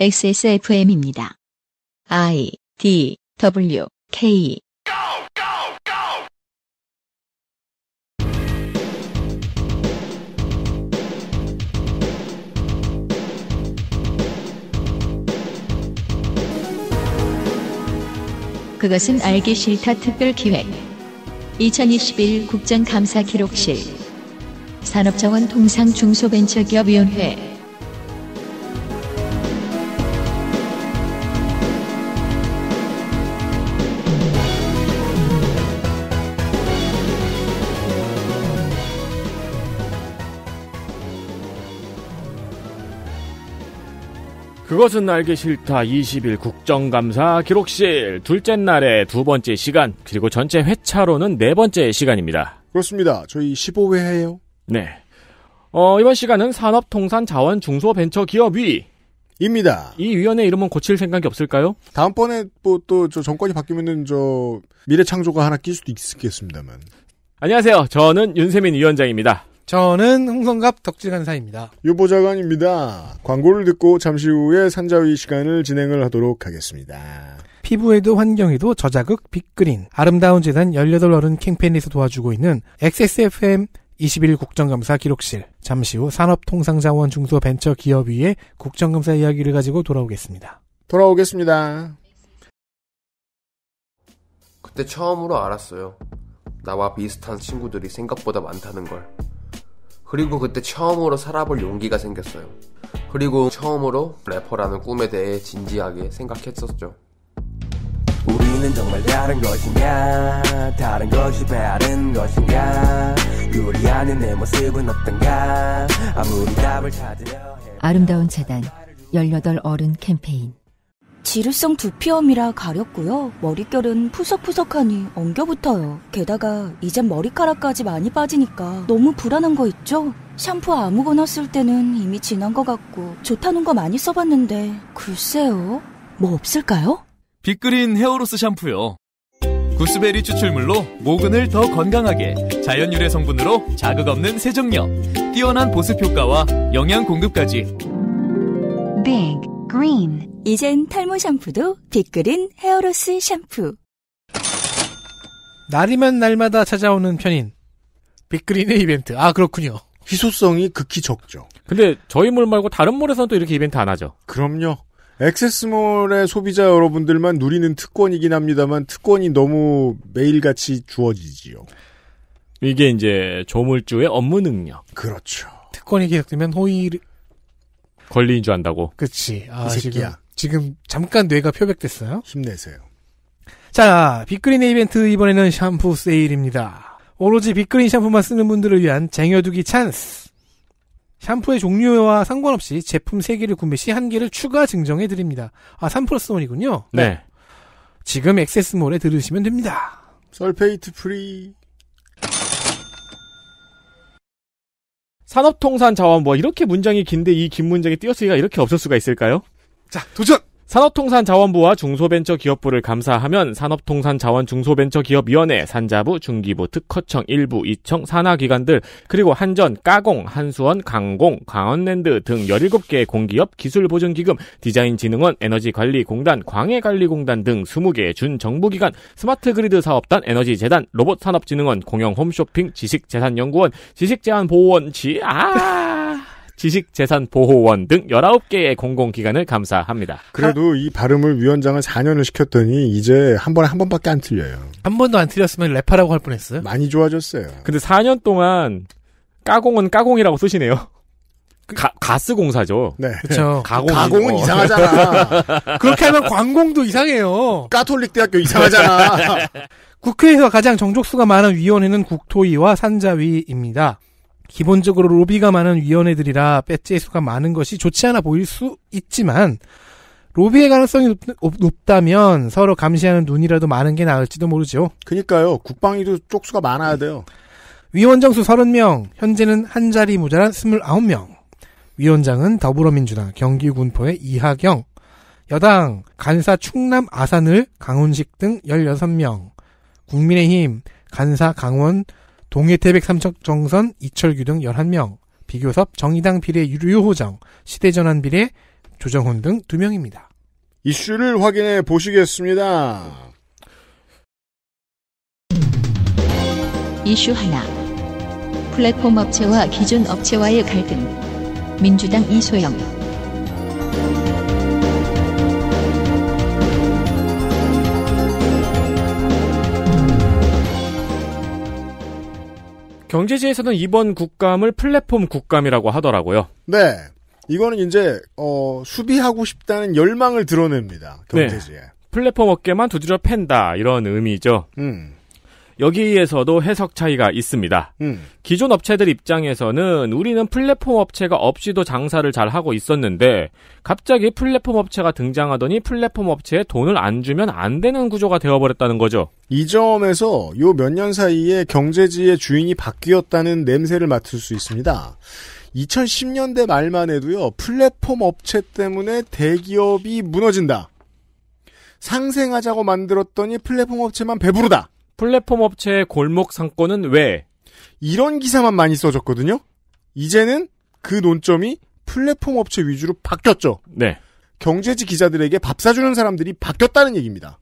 XSFM입니다. I D W K 그것은 알기 싫다 특별 기획 2021 국정감사 기록실 산업자원 통상중소벤처기업위원회 그것은 알기 싫다 20일 국정감사 기록실 둘째 날의 두 번째 시간 그리고 전체 회차로는 네 번째 시간입니다. 그렇습니다. 저희 15회예요. 네. 어, 이번 시간은 산업통산자원중소벤처기업위 입니다. 이 위원회 이름은 고칠 생각이 없을까요? 다음번에 뭐또저 정권이 바뀌면은 저 미래창조가 하나 낄 수도 있겠습니다만. 안녕하세요. 저는 윤세민 위원장입니다. 저는 홍성갑 덕질간사입니다. 유보자관입니다. 광고를 듣고 잠시 후에 산자위 시간을 진행을 하도록 하겠습니다. 피부에도 환경에도 저자극 빅그린 아름다운 재단 18어른 캠페인에서 도와주고 있는 XSFM 21 국정감사 기록실 잠시 후 산업통상자원 중소벤처기업위의 국정감사 이야기를 가지고 돌아오겠습니다. 돌아오겠습니다. 그때 처음으로 알았어요. 나와 비슷한 친구들이 생각보다 많다는 걸. 그리고 그때 처음으로 살아볼 용기가 생겼어요. 그리고 처음으로 래퍼라는 꿈에 대해 진지하게 생각했었죠. 우리는 정말 다른 것인가 다른 것이 다른 것인가 요리하는 내 모습은 어떤가 아무리 답을 찾으려 해 아름다운 재단 18 어른 캠페인 지루성 두피염이라 가렵고요. 머릿결은 푸석푸석하니 엉겨붙어요. 게다가 이젠 머리카락까지 많이 빠지니까 너무 불안한 거 있죠? 샴푸 아무거나 쓸 때는 이미 지난 것 같고 좋다는 거 많이 써봤는데 글쎄요. 뭐 없을까요? 빅그린 헤어로스 샴푸요. 구스베리 추출물로 모근을 더 건강하게 자연 유래 성분으로 자극 없는 세정력 뛰어난 보습 효과와 영양 공급까지 빅 그린 이젠 탈모 샴푸도 빅그린 헤어로스 샴푸. 날이면 날마다 찾아오는 편인 빅그린의 이벤트. 아 그렇군요. 희소성이 극히 적죠. 근데 저희 몰 말고 다른 몰에서는 또 이렇게 이벤트 안 하죠. 그럼요. 액세스몰의 소비자 여러분들만 누리는 특권이긴 합니다만 특권이 너무 매일같이 주어지지요. 이게 이제 조물주의 업무 능력. 그렇죠. 특권이 계속되면 호의 권리인 줄 안다고. 그치. 아, 이 새끼야. 지금 잠깐 뇌가 표백됐어요. 힘내세요. 자, 빅그린의 이벤트 이번에는 샴푸 세일입니다. 오로지 빅그린 샴푸만 쓰는 분들을 위한 쟁여두기 찬스. 샴푸의 종류와 상관없이 제품 3개를 구매 시 1개를 추가 증정해 드립니다. 아, 3 플러스 1이군요. 네. 지금 액세스몰에 들으시면 됩니다. 설페이트 프리. 산업통산 자원 뭐 이렇게 문장이 긴데 이 긴 문장에 띄어쓰기가 이렇게 없을 수가 있을까요? 자, 도전! 산업통산자원부와 중소벤처기업부를 감사하면 산업통산자원중소벤처기업위원회, 산자부, 중기부, 특허청, 일부, 이청, 산하기관들, 그리고 한전, 까공, 한수원, 강공, 강원랜드 등 17개의 공기업, 기술보증기금, 디자인진흥원, 에너지관리공단, 광해관리공단 등 20개의 준정부기관, 스마트그리드 사업단, 에너지재단, 로봇산업진흥원, 공영홈쇼핑, 지식재산연구원, 지식재한보호원 지, 아! 지식재산보호원 등 19개의 공공기관을 감사합니다. 그래도 이 발음을 위원장을 4년을 시켰더니 이제 한 번에 한 번밖에 안 틀려요. 한 번도 안 틀렸으면 래파라고 할 뻔했어요. 많이 좋아졌어요. 근데 4년 동안 까공은 까공이라고 쓰시네요. 그- 가, 가스공사죠. 네. 그렇죠. 가공 가공은 어. 이상하잖아. 그렇게 하면 관공도 이상해요. 까톨릭 대학교 이상하잖아. 국회에서 가장 정족수가 많은 위원회는 국토위와 산자위입니다. 기본적으로 로비가 많은 위원회들이라 배지의 수가 많은 것이 좋지 않아 보일 수 있지만 로비의 가능성이 높, 다면 서로 감시하는 눈이라도 많은 게 나을지도 모르죠. 그니까요. 러 국방위도 쪽수가 많아야 돼요. 위원정수 30명, 현재는 한 자리 모자란 29명. 위원장은 더불어민주당 경기군포의 이하경, 여당 간사 충남 아산을 강훈식 등 16명, 국민의힘 간사 강원 동해태백 삼척정선 이철규 등 11명, 비교섭 정의당 비례 유효호정, 시대전환 비례 조정훈 등 2명입니다. 이슈를 확인해 보시겠습니다. 이슈 하나. 플랫폼 업체와 기존 업체와의 갈등. 민주당 이소영. 경제지에서는 이번 국감을 플랫폼 국감이라고 하더라고요. 네. 이거는 이제 어, 수비하고 싶다는 열망을 드러냅니다. 경제지에. 네. 플랫폼 어깨만 두드려 팬다 이런 의미죠. 음. 여기에서도 해석 차이가 있습니다. 음. 기존 업체들 입장에서는 우리는 플랫폼 업체가 없이도 장사를 잘 하고 있었는데 갑자기 플랫폼 업체가 등장하더니 플랫폼 업체에 돈을 안 주면 안 되는 구조가 되어버렸다는 거죠. 이 점에서 요 몇 년 사이에 경제지의 주인이 바뀌었다는 냄새를 맡을 수 있습니다. 2010년대 말만 해도요, 플랫폼 업체 때문에 대기업이 무너진다. 상생하자고 만들었더니 플랫폼 업체만 배부르다. 플랫폼 업체의 골목 상권은 왜? 이런 기사만 많이 써졌거든요. 이제는 그 논점이 플랫폼 업체 위주로 바뀌었죠. 네. 경제지 기자들에게 밥 사주는 사람들이 바뀌었다는 얘기입니다.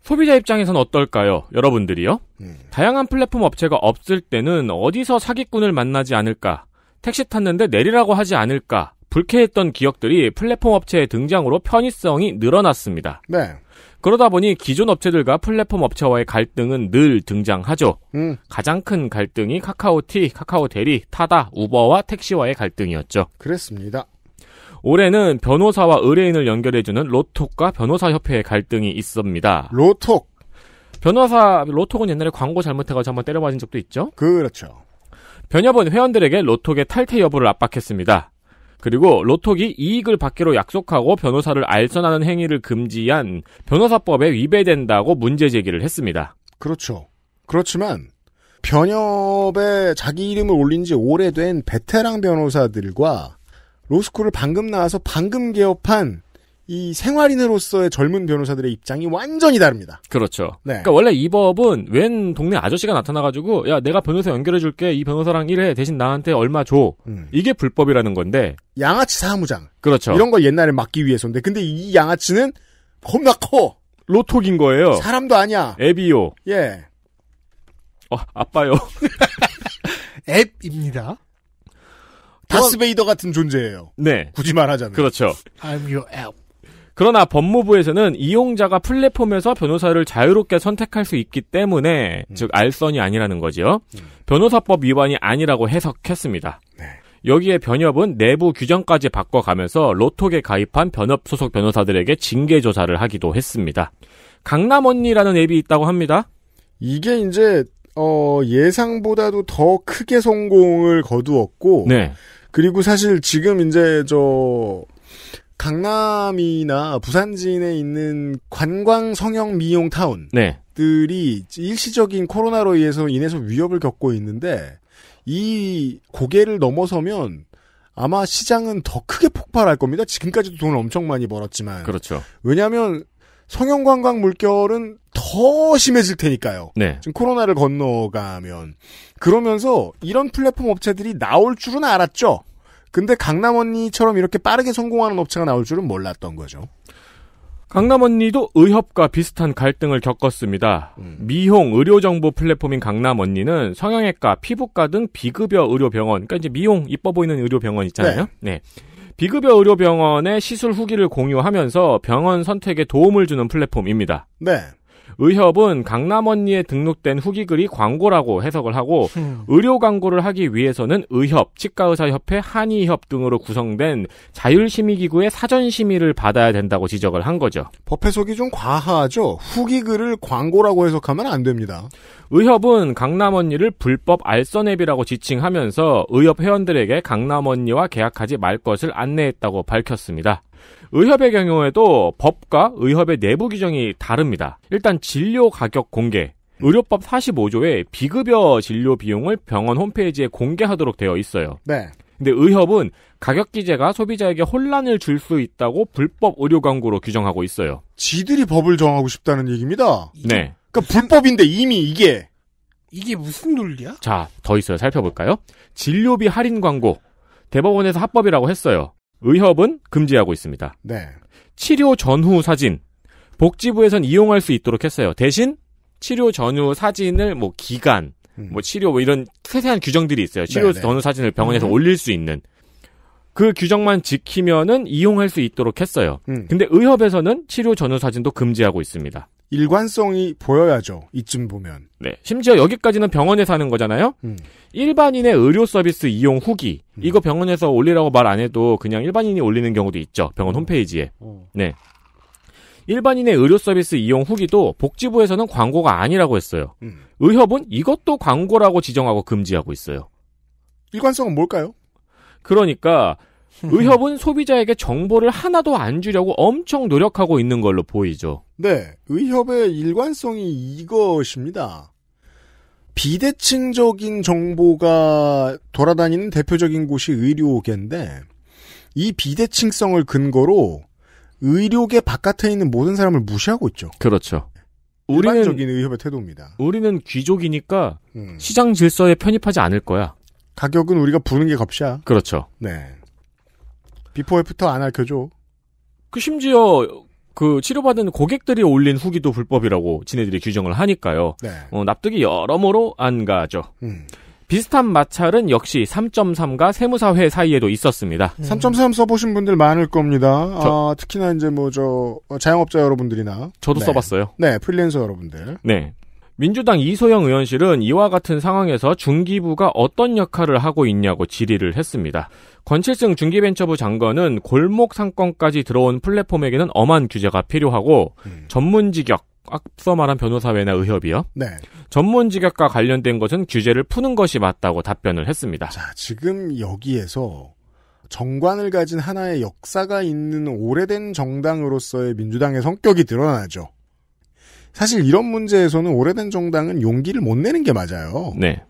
소비자 입장에선 어떨까요? 여러분들이요? 음. 다양한 플랫폼 업체가 없을 때는 어디서 사기꾼을 만나지 않을까? 택시 탔는데 내리라고 하지 않을까? 불쾌했던 기억들이 플랫폼 업체의 등장으로 편의성이 늘어났습니다. 네. 그러다 보니 기존 업체들과 플랫폼 업체와의 갈등은 늘 등장하죠. 음. 가장 큰 갈등이 카카오티, 카카오 대리, 타다, 우버와 택시와의 갈등이었죠. 그랬습니다. 올해는 변호사와 의뢰인을 연결해주는 로톡과 변호사협회의 갈등이 있습니다. 로톡. 변호사, 로톡은 옛날에 광고 잘못해가지고 한번 때려맞은 적도 있죠? 그렇죠. 변협은 회원들에게 로톡의 탈퇴 여부를 압박했습니다. 그리고 로톡이 이익을 받기로 약속하고 변호사를 알선하는 행위를 금지한 변호사법에 위배된다고 문제 제기를 했습니다. 그렇죠. 그렇지만 변협에 자기 이름을 올린 지 오래된 베테랑 변호사들과 로스쿨을 방금 나와서 방금 개업한 이 생활인으로서의 젊은 변호사들의 입장이 완전히 다릅니다. 그렇죠. 네. 그러니까 원래 이 법은 웬 동네 아저씨가 나타나가지고 야 내가 변호사 연결해줄게 이 변호사랑 일해 대신 나한테 얼마 줘 음. 이게 불법이라는 건데 양아치 사무장 그렇죠. 이런 걸 옛날에 막기 위해서인데 근데 이 양아치는 겁나 커 로톡인 거예요. 사람도 아니야. 앱이요. 예. 어 아빠요. 앱입니다. 다스베이더 같은 존재예요. 네. 굳이 말하자면. 그렇죠. I'm your app. 그러나 법무부에서는 이용자가 플랫폼에서 변호사를 자유롭게 선택할 수 있기 때문에 음. 즉 알선이 아니라는 거지요. 음. 변호사법 위반이 아니라고 해석했습니다. 네. 여기에 변협은 내부 규정까지 바꿔가면서 로톡에 가입한 변협 소속 변호사들에게 징계 조사를 하기도 했습니다. 강남 언니라는 앱이 있다고 합니다. 이게 이제 어, 예상보다도 더 크게 성공을 거두었고, 네. 그리고 사실 지금 이제 저 강남이나 부산진에 있는 관광 성형 미용 타운들이 네. 일시적인 코로나로 인해서 인해서 위협을 겪고 있는데 이 고개를 넘어서면 아마 시장은 더 크게 폭발할 겁니다. 지금까지도 돈을 엄청 많이 벌었지만 그렇죠. 왜냐하면 성형 관광 물결은 더 심해질 테니까요. 네. 지금 코로나를 건너가면 그러면서 이런 플랫폼 업체들이 나올 줄은 알았죠. 근데 강남 언니처럼 이렇게 빠르게 성공하는 업체가 나올 줄은 몰랐던 거죠. 강남 언니도 의협과 비슷한 갈등을 겪었습니다. 음. 미용 의료 정보 플랫폼인 강남 언니는 성형외과, 피부과 등 비급여 의료 병원, 그러니까 이제 미용 이뻐 보이는 의료 병원 있잖아요. 네. 네. 비급여 의료 병원의 시술 후기를 공유하면서 병원 선택에 도움을 주는 플랫폼입니다. 네. 의협은 강남언니에 등록된 후기글이 광고라고 해석을 하고 음. 의료 광고를 하기 위해서는 의협, 치과의사협회, 한의협 등으로 구성된 자율심의기구의 사전심의를 받아야 된다고 지적을 한 거죠. 법 해석이 좀 과하죠. 후기글을 광고라고 해석하면 안 됩니다. 의협은 강남언니를 불법 알선앱이라고 지칭하면서 의협 회원들에게 강남언니와 계약하지 말 것을 안내했다고 밝혔습니다. 의협의 경우에도 법과 의협의 내부 규정이 다릅니다. 일단 진료 가격 공개. 의료법 45조에 비급여 진료 비용을 병원 홈페이지에 공개하도록 되어 있어요. 네. 근데 의협은 가격 기재가 소비자에게 혼란을 줄 수 있다고 불법 의료 광고로 규정하고 있어요. 지들이 법을 정하고 싶다는 얘기입니다. 네. 그러니까 불법인데 이미 이게 이게 무슨 논리야? 자, 더 있어요. 살펴볼까요? 진료비 할인 광고. 대법원에서 합법이라고 했어요. 의협은 금지하고 있습니다. 네. 치료 전후 사진 복지부에선 이용할 수 있도록 했어요. 대신 치료 전후 사진을 뭐 기간, 음. 뭐 치료 뭐 이런 세세한 규정들이 있어요. 치료 네네. 네. 전후 사진을 병원에서 음. 올릴 수 있는 그 규정만 지키면은 이용할 수 있도록 했어요. 음. 근데 의협에서는 치료 전후 사진도 금지하고 있습니다. 일관성이 보여야죠. 이쯤 보면. 네. 심지어 여기까지는 병원에사는 거잖아요. 음. 일반인의 의료 서비스 이용 후기. 음. 이거 병원에서 올리라고 말 안 해도 그냥 일반인이 올리는 경우도 있죠. 병원 음. 홈페이지에. 어. 네. 일반인의 의료 서비스 이용 후기도 복지부에서는 광고가 아니라고 했어요. 음. 의협은 이것도 광고라고 지정하고 금지하고 있어요. 일관성은 뭘까요? 그러니까 의협은 소비자에게 정보를 하나도 안 주려고 엄청 노력하고 있는 걸로 보이죠. 네. 의협의 일관성이 이것입니다. 비대칭적인 정보가 돌아다니는 대표적인 곳이 의료계인데, 이 비대칭성을 근거로 의료계 바깥에 있는 모든 사람을 무시하고 있죠. 그렇죠. 우리는 적인 의협의 태도입니다. 우리는 귀족이니까 음. 시장 질서에 편입하지 않을 거야. 가격은 우리가 부는 게 값이야. 그렇죠. 네. 비포 애프터 안 알려줘. 그 심지어 그 치료받은 고객들이 올린 후기도 불법이라고 지네들이 규정을 하니까요. 네. 어, 납득이 여러모로 안 가죠. 음. 비슷한 마찰은 역시 3.3과 세무사회 사이에도 있었습니다. 음. 3.3 써보신 분들 많을 겁니다. 저, 아, 특히나 이제 뭐저 어, 자영업자 여러분들이나 저도 네. 써봤어요. 네, 프리랜서 여러분들. 네, 민주당 이소영 의원실은 이와 같은 상황에서 중기부가 어떤 역할을 하고 있냐고 질의를 했습니다. 권칠승 중기벤처부 장관은 골목 상권까지 들어온 플랫폼에게는 엄한 규제가 필요하고 음. 전문 직역 앞서 말한 변호사회나 의협이요. 네. 전문 직역과 관련된 것은 규제를 푸는 것이 맞다고 답변을 했습니다. 자, 지금 여기에서 정관을 가진 하나의 역사가 있는 오래된 정당으로서의 민주당의 성격이 드러나죠. 사실 이런 문제에서는 오래된 정당은 용기를 못 내는 게 맞아요. 네.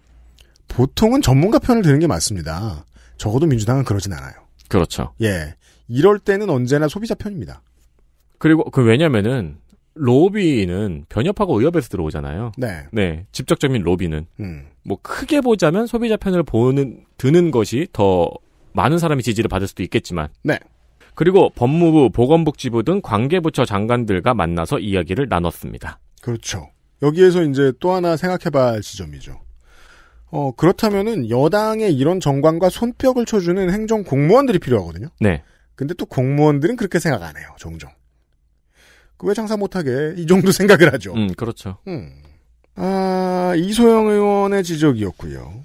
보통은 전문가 편을 드는 게 맞습니다. 적어도 민주당은 그러진 않아요. 그렇죠. 예. 이럴 때는 언제나 소비자 편입니다. 그리고 그 왜냐면은 로비는 변협하고 의협에서 들어오잖아요. 네. 네. 직접적인 로비는 음. 뭐 크게 보자면 소비자 편을 보는 드는 것이 더 많은 사람이 지지를 받을 수도 있겠지만 네. 그리고 법무부, 보건복지부 등 관계부처 장관들과 만나서 이야기를 나눴습니다. 그렇죠. 여기에서 이제 또 하나 생각해봐야 할 지점이죠. 어, 그렇다면은 여당의 이런 정관과 손뼉을 쳐주는 행정 공무원들이 필요하거든요. 네. 근데 또 공무원들은 그렇게 생각 안 해요, 종종. 그왜 장사 못하게 이 정도 생각을 하죠. 음, 그렇죠. 음. 아, 이소영 의원의 지적이었고요.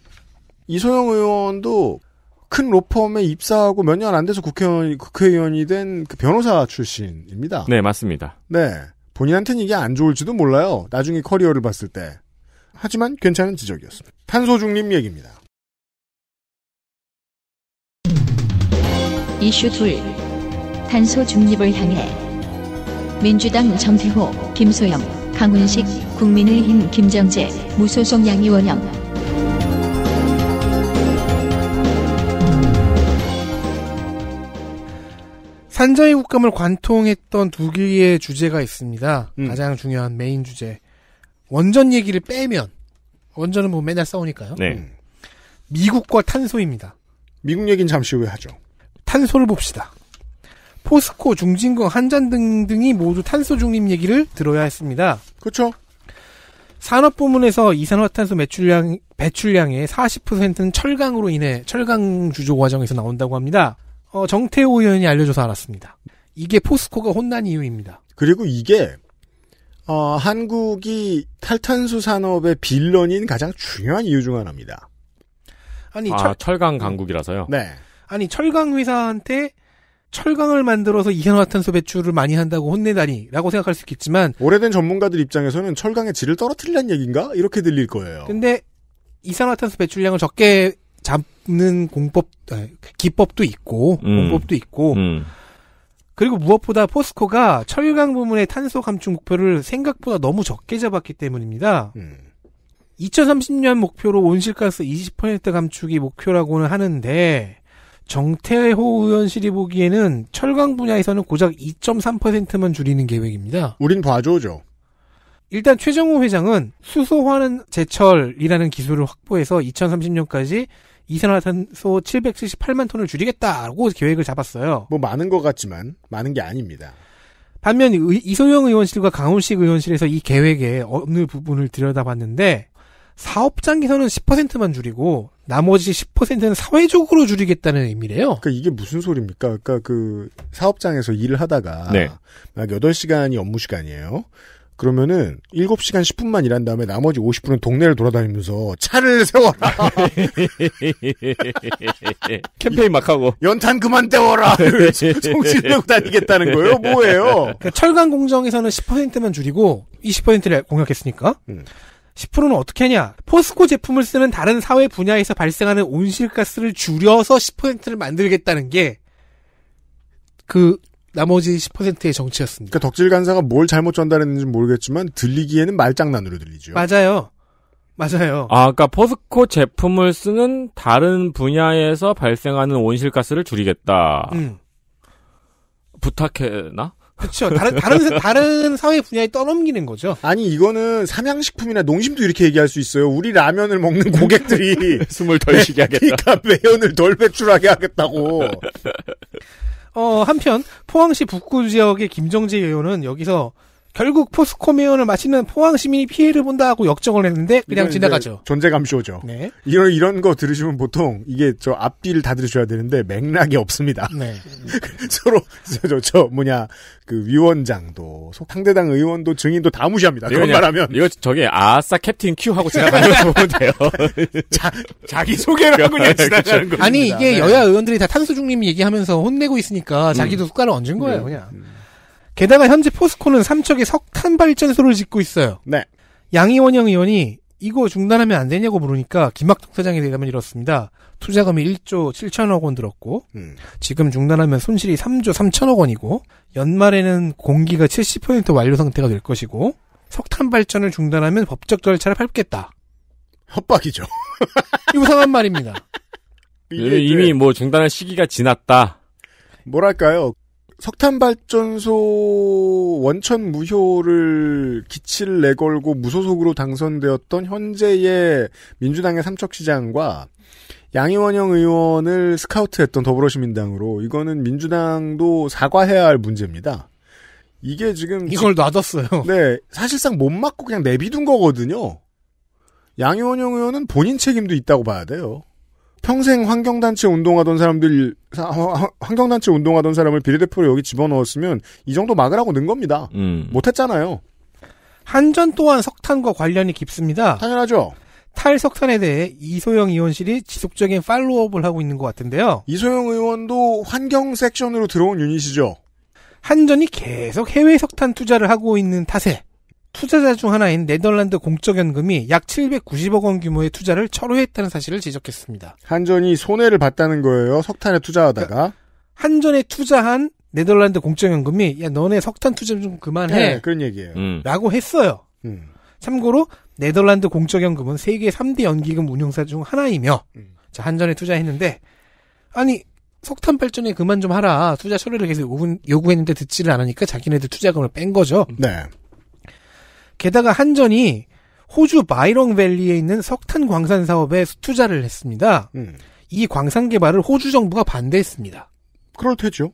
이소영 의원도 큰 로펌에 입사하고 몇 년 안 돼서 국회의원, 국회의원이 된그 변호사 출신입니다. 네, 맞습니다. 네. 본인한테는 이게 안 좋을지도 몰라요. 나중에 커리어를 봤을 때. 하지만 괜찮은 지적이었습니다. 탄소중립 얘기입니다. 이슈 둘 탄소중립을 향해 민주당 정태호, 김소영, 강훈식, 국민의힘 김정재, 무소속 양이원영 산자의 국감을 관통했던 두 개의 주제가 있습니다. 음. 가장 중요한 메인 주제. 원전 얘기를 빼면 원전은 뭐 맨날 싸우니까요. 네. 음. 미국과 탄소입니다. 미국 얘기는 잠시 후에 하죠. 탄소를 봅시다. 포스코, 중진공, 한잔 등등이 모두 탄소 중립 얘기를 들어야 했습니다. 그렇죠. 산업 부문에서 이산화탄소 매출량 배출량의 40%는 철강으로 인해 철강 주조 과정에서 나온다고 합니다. 어, 정태호 의원이 알려줘서 알았습니다. 이게 포스코가 혼난 이유입니다. 그리고 이게 어, 한국이 탈탄수 산업의 빌런인 가장 중요한 이유 중 하나입니다. 아니 아, 철, 강 강국이라서요. 네. 아니 철강 회사한테 철강을 만들어서 이산화탄소 배출을 많이 한다고 혼내다니라고 생각할 수 있겠지만 오래된 전문가들 입장에서는 철강의 질을 떨어뜨리는 얘기인가 이렇게 들릴 거예요. 근데 이산화탄소 배출량을 적게 잡는 공법 아, 기법도 있고 음. 공법도 있고 음. 그리고 무엇보다 포스코가 철강 부문의 탄소 감축 목표를 생각보다 너무 적게 잡았기 때문입니다. 음. 2030년 목표로 온실가스 20% 감축이 목표라고는 하는데 정태호 의원실이 보기에는 철강 분야에서는 고작 2.3%만 줄이는 계획입니다. 우린 봐줘죠. 일단 최정호 회장은 수소화는 제철이라는 기술을 확보해서 2030년까지 이산화탄소 778만 톤을 줄이겠다고 계획을 잡았어요. 뭐 많은 것 같지만 많은 게 아닙니다. 반면 의, 이소영 의원실과 강훈식 의원실에서 이 계획의 어느 부분을 들여다봤는데 사업장에서는 10%만 줄이고 나머지 10%는 사회적으로 줄이겠다는 의미래요. 그러니까 이게 무슨 소리입니까? 그러니까 그 사업장에서 일을 하다가 네. 막 8시간이 업무 시간이에요. 그러면은 7시간 10분만 일한 다음에 나머지 50분은 동네를 돌아다니면서 차를 세워라. 캠페인 막 하고 연탄 그만 때워라. 송신 네. 내고 다니겠다는 거예요. 뭐예요? 그 철강 공정에서는 10%만 줄이고 20%를 공약했으니까. 음. 10%는 어떻게 하냐? 포스코 제품을 쓰는 다른 사회 분야에서 발생하는 온실가스를 줄여서 10%를 만들겠다는 게그 나머지 10%의 정치였습니다. 그러니까 덕질 간사가 뭘 잘못 전달했는지 모르겠지만 들리기에는 말장난으로 들리죠. 맞아요. 맞아요. 아, 그러니까 포스코 제품을 쓰는 다른 분야에서 발생하는 온실가스를 줄이겠다. 음. 부탁해나? 그렇죠. 다른 다른 다른 사회 분야에 떠넘기는 거죠. 아니 이거는 삼양식품이나 농심도 이렇게 얘기할 수 있어요. 우리 라면을 먹는 고객들이 숨을 덜 쉬게 하겠다. 그러니까 매연을 덜 배출하게 하겠다고. 어, 한편 포항시 북구 지역의 김정재 의원은 여기서 결국 포스코메온을 마시는 포항 시민이 피해를 본다 고 역정을 했는데 그냥 지나가죠. 존재감 쇼죠. 네. 이런 이런 거 들으시면 보통 이게 저 앞뒤를 다 들으셔야 되는데 맥락이 없습니다. 네. 서로 저저 저 뭐냐 그 위원장도 상대당 의원도 증인도 다 무시합니다. 네, 그런 말하면 이거 저게 아싸 캡틴 큐 하고 지나가는 거데요 자 자기 소개를 하고 그냥 그렇죠. 지나가는 거. 아니 이게 네. 여야 의원들이 다 탄소 중립 얘기하면서 혼내고 있으니까 자기도 음. 숟가락 얹은 거예요 음. 그냥. 음. 게다가 현재 포스코는 삼척에 석탄 발전소를 짓고 있어요. 네. 양이원영 의원이 이거 중단하면 안 되냐고 물으니까 김학동 사장에 대답은 이렇습니다. 투자금이 1조 7천억 원 들었고 음. 지금 중단하면 손실이 3조 3천억 원이고 연말에는 공기가 70% 완료 상태가 될 것이고 석탄 발전을 중단하면 법적 절차를 밟겠다. 협박이죠. 이상한 말입니다. 이미 뭐 중단할 시기가 지났다. 뭐랄까요. 석탄발전소 원천 무효를 기치를 내걸고 무소속으로 당선되었던 현재의 민주당의 삼척시장과 양희원영 의원을 스카우트했던 더불어시민당으로 이거는 민주당도 사과해야 할 문제입니다. 이게 지금 이걸 놔뒀어요. 네, 사실상 못 맞고 그냥 내비둔 거거든요. 양희원영 의원은 본인 책임도 있다고 봐야 돼요. 평생 환경단체 운동하던 사람들 환경단체 운동하던 사람을 비례대표로 여기 집어넣었으면 이 정도 막으라고 는 겁니다. 음. 못했잖아요. 한전 또한 석탄과 관련이 깊습니다. 당연하죠. 탈석탄에 대해 이소영 의원실이 지속적인 팔로업을 하고 있는 것 같은데요. 이소영 의원도 환경 섹션으로 들어온 유닛이죠. 한전이 계속 해외 석탄 투자를 하고 있는 탓에 투자자 중 하나인 네덜란드 공적연금이 약 790억 원 규모의 투자를 철회했다는 사실을 지적했습니다. 한전이 손해를 봤다는 거예요. 석탄에 투자하다가. 그러니까 한전에 투자한 네덜란드 공적연금이 야 너네 석탄 투자 좀 그만해. 네, 그런 얘기예요. 음. 라고 했어요. 음. 참고로 네덜란드 공적연금은 세계 3대 연기금 운용사 중 하나이며 음. 자, 한전에 투자했는데 아니 석탄 발전에 그만 좀 하라. 투자 철회를 계속 요구했는데 듣지를 않으니까 자기네들 투자금을 뺀 거죠. 네. 게다가 한전이 호주 마이롱 밸리에 있는 석탄 광산 사업에 투자를 했습니다. 음. 이 광산 개발을 호주 정부가 반대했습니다. 그럴 테죠.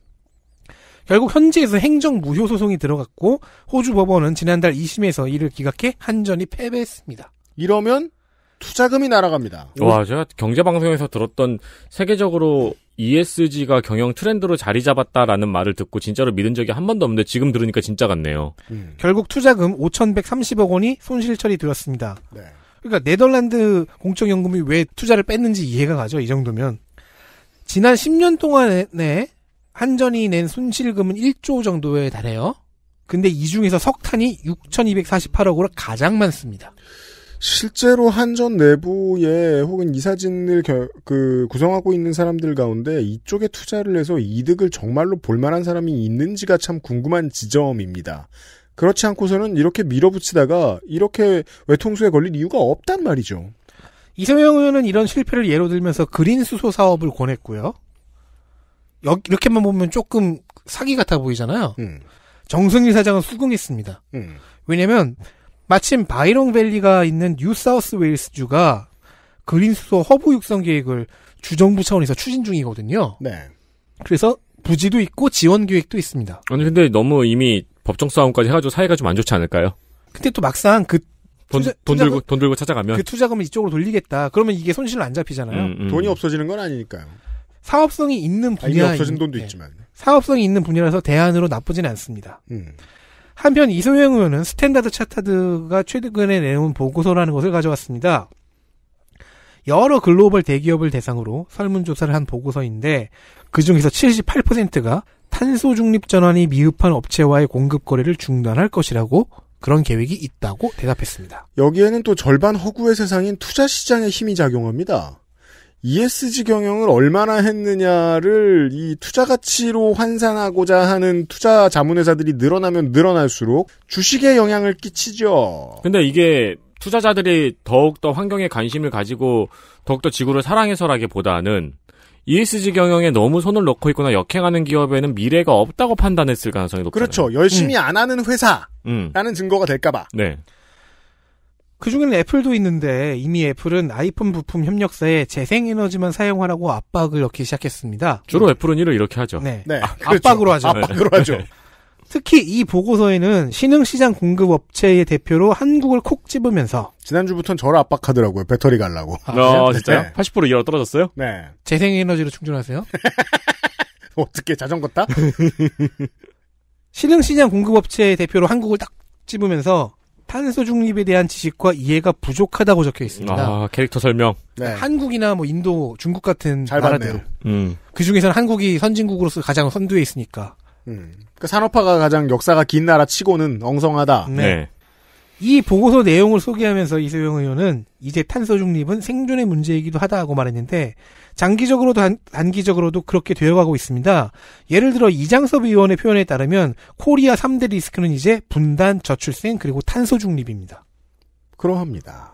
결국 현지에서 행정 무효 소송이 들어갔고 호주 법원은 지난달 2심에서 이를 기각해 한전이 패배했습니다. 이러면 투자금이 날아갑니다. 와, 제가 경제방송에서 들었던 세계적으로 ESG가 경영 트렌드로 자리 잡았다라는 말을 듣고 진짜로 믿은 적이 한 번도 없는데 지금 들으니까 진짜 같네요. 음. 결국 투자금 5,130억 원이 손실 처리되었습니다. 네. 그러니까 네덜란드 공적연금이 왜 투자를 뺐는지 이해가 가죠. 이 정도면 지난 10년 동안에 한전이 낸 손실금은 1조 정도에 달해요. 근데 이 중에서 석탄이 6,248억으로 가장 많습니다. 실제로 한전 내부에 혹은 이사진을 겨, 그 구성하고 있는 사람들 가운데 이쪽에 투자를 해서 이득을 정말로 볼만한 사람이 있는지가 참 궁금한 지점입니다. 그렇지 않고서는 이렇게 밀어붙이다가 이렇게 외통수에 걸릴 이유가 없단 말이죠. 이소영 의원은 이런 실패를 예로 들면서 그린 수소 사업을 권했고요. 이렇게만 보면 조금 사기 같아 보이잖아요. 음. 정승일 사장은 수긍했습니다. 음. 왜냐면 하 마침 바이롱밸리가 있는 뉴사우스 웨일스주가 그린수소 허브 육성 계획을 주정부 차원에서 추진 중이거든요. 네. 그래서 부지도 있고 지원 계획도 있습니다. 아니 근데 너무 이미 법정 싸움까지 해가지고 사이가 좀 안 좋지 않을까요? 근데 또 막상 그 돈, 투자, 돈 들고 돈 들고 찾아가면 그 투자금을 이쪽으로 돌리겠다. 그러면 이게 손실을 안 잡히잖아요. 음, 음. 돈이 없어지는 건 아니니까요. 사업성이 있는 분야 아, 없어진 돈도 네. 있지만 사업성이 있는 분야라서 대안으로 나쁘진 않습니다. 음. 한편 이소영 의원은 스탠다드 차타드가 최근에 내놓은 보고서라는 것을 가져왔습니다. 여러 글로벌 대기업을 대상으로 설문조사를 한 보고서인데 그중에서 78%가 탄소 중립 전환이 미흡한 업체와의 공급 거래를 중단할 것이라고 그런 계획이 있다고 대답했습니다. 여기에는 또 절반 허구의 세상인 투자 시장의 힘이 작용합니다. ESG 경영을 얼마나 했느냐를 이 투자 가치로 환산하고자 하는 투자 자문회사들이 늘어나면 늘어날수록 주식에 영향을 끼치죠. 근데 이게 투자자들이 더욱더 환경에 관심을 가지고 더욱더 지구를 사랑해서라기보다는 ESG 경영에 너무 손을 넣고 있거나 역행하는 기업에는 미래가 없다고 판단했을 가능성이 높아요. 그렇죠. 열심히 음. 안 하는 회사라는 음. 증거가 될까봐. 네. 그 중에는 애플도 있는데 이미 애플은 아이폰 부품 협력사에 재생에너지만 사용하라고 압박을 넣기 시작했습니다. 주로 애플은 일을 이렇게 하죠. 네. 네. 아, 그렇죠. 압박으로 하죠. 압박으로 하죠. 네. 특히 이 보고서에는 신흥시장 공급업체의 대표로 한국을 콕 집으면서 지난주부터는 저를 압박하더라고요. 배터리 갈라고. 아, 어, 진짜요? 네. 80% 이하로 떨어졌어요? 네. 재생에너지로 충전하세요? 어떻게 자전거 타? 신흥시장 공급업체의 대표로 한국을 딱 집으면서 탄소 중립에 대한 지식과 이해가 부족하다고 적혀 있습니다. 아, 캐릭터 설명. 네. 한국이나 뭐 인도, 중국 같은 나라들. 음. 그 중에서는 한국이 선진국으로서 가장 선두에 있으니까. 음. 그 산업화가 가장 역사가 긴 나라 치고는 엉성하다. 네. 네. 이 보고서 내용을 소개하면서 이세영 의원은 이제 탄소 중립은 생존의 문제이기도 하다고 말했는데 장기적으로도 단, 기적으로도 그렇게 되어가고 있습니다. 예를 들어 이장섭 의원의 표현에 따르면 코리아 3대 리스크는 이제 분단, 저출생 그리고 탄소 중립입니다. 그러합니다.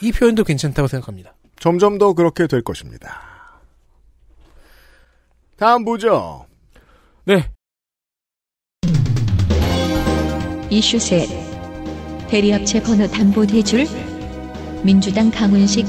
이 표현도 괜찮다고 생각합니다. 점점 더 그렇게 될 것입니다. 다음 보죠. 네. 이슈 셋. 대리업체 번호 담보 대출 민주당 강훈식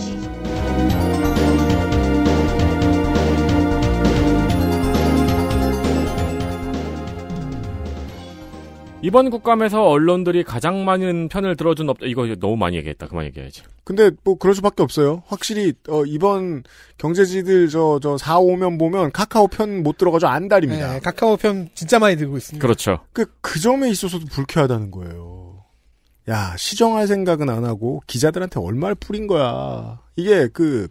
이번 국감에서 언론들이 가장 많은 편을 들어준 업 이거 너무 많이 얘기했다 그만 얘기해야지. 근데 뭐 그럴 수밖에 없어요. 확실히 어, 이번 경제지들 저 저 4, 5면 보면 카카오 편 못 들어가죠 안달입니다. 네, 카카오 편 진짜 많이 들고 있습니다. 그렇죠. 그그 그 점에 있어서도 불쾌하다는 거예요. 야 시정할 생각은 안 하고 기자들한테 얼마를 뿌린 거야. 이게 그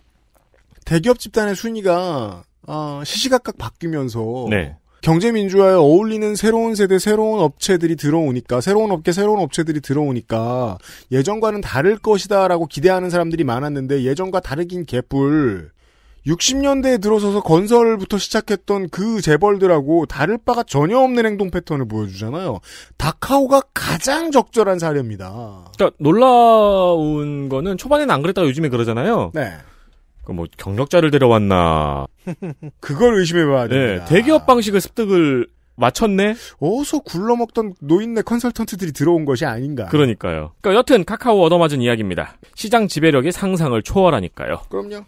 대기업 집단의 순위가 어, 시시각각 바뀌면서 네. 경제민주화에 어울리는 새로운 세대, 새로운 업체들이 들어오니까, 새로운 업계, 새로운 업체들이 들어오니까, 예전과는 다를 것이다라고 기대하는 사람들이 많았는데, 예전과 다르긴 개뿔. 60년대에 들어서서 건설부터 시작했던 그 재벌들하고 다를 바가 전혀 없는 행동 패턴을 보여주잖아요. 다카오가 가장 적절한 사례입니다. 그러니까 놀라운 거는 초반에는 안 그랬다가 요즘에 그러잖아요. 네. 그뭐 경력자를 데려왔나 그걸 의심해봐야 돼. 네, 대기업 방식을 습득을 맞췄네. 어서 굴러먹던 노인네 컨설턴트들이 들어온 것이 아닌가. 그러니까요. 그러니까 여튼 카카오 얻어맞은 이야기입니다. 시장 지배력이 상상을 초월하니까요. 그럼요.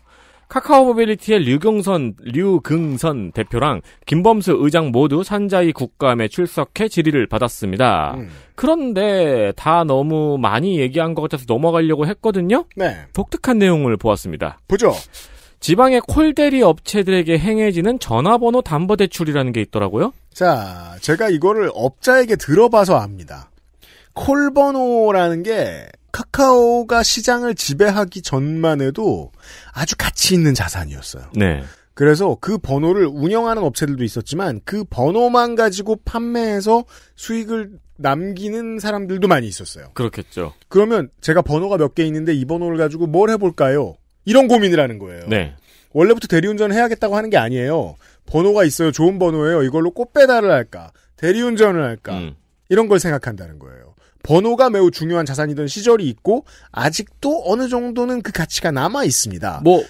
카카오 모빌리티의 류경선, 류긍선 대표랑 김범수 의장 모두 산자위 국감에 출석해 질의를 받았습니다. 음. 그런데 다 너무 많이 얘기한 것 같아서 넘어가려고 했거든요. 네. 독특한 내용을 보았습니다. 보죠. 지방의 콜대리 업체들에게 행해지는 전화번호 담보 대출이라는 게 있더라고요. 자, 제가 이거를 업자에게 들어봐서 압니다. 콜번호라는 게 카카오가 시장을 지배하기 전만 해도 아주 가치 있는 자산이었어요. 네. 그래서 그 번호를 운영하는 업체들도 있었지만 그 번호만 가지고 판매해서 수익을 남기는 사람들도 많이 있었어요. 그렇겠죠. 그러면 제가 번호가 몇 개 있는데 이 번호를 가지고 뭘 해볼까요? 이런 고민을 하는 거예요. 네. 원래부터 대리운전 을 해야겠다고 하는 게 아니에요. 번호가 있어요. 좋은 번호예요. 이걸로 꽃배달을 할까? 대리운전을 할까? 음. 이런 걸 생각한다는 거예요. 번호가 매우 중요한 자산이던 시절이 있고 아직도 어느 정도는 그 가치가 남아 있습니다. 뭐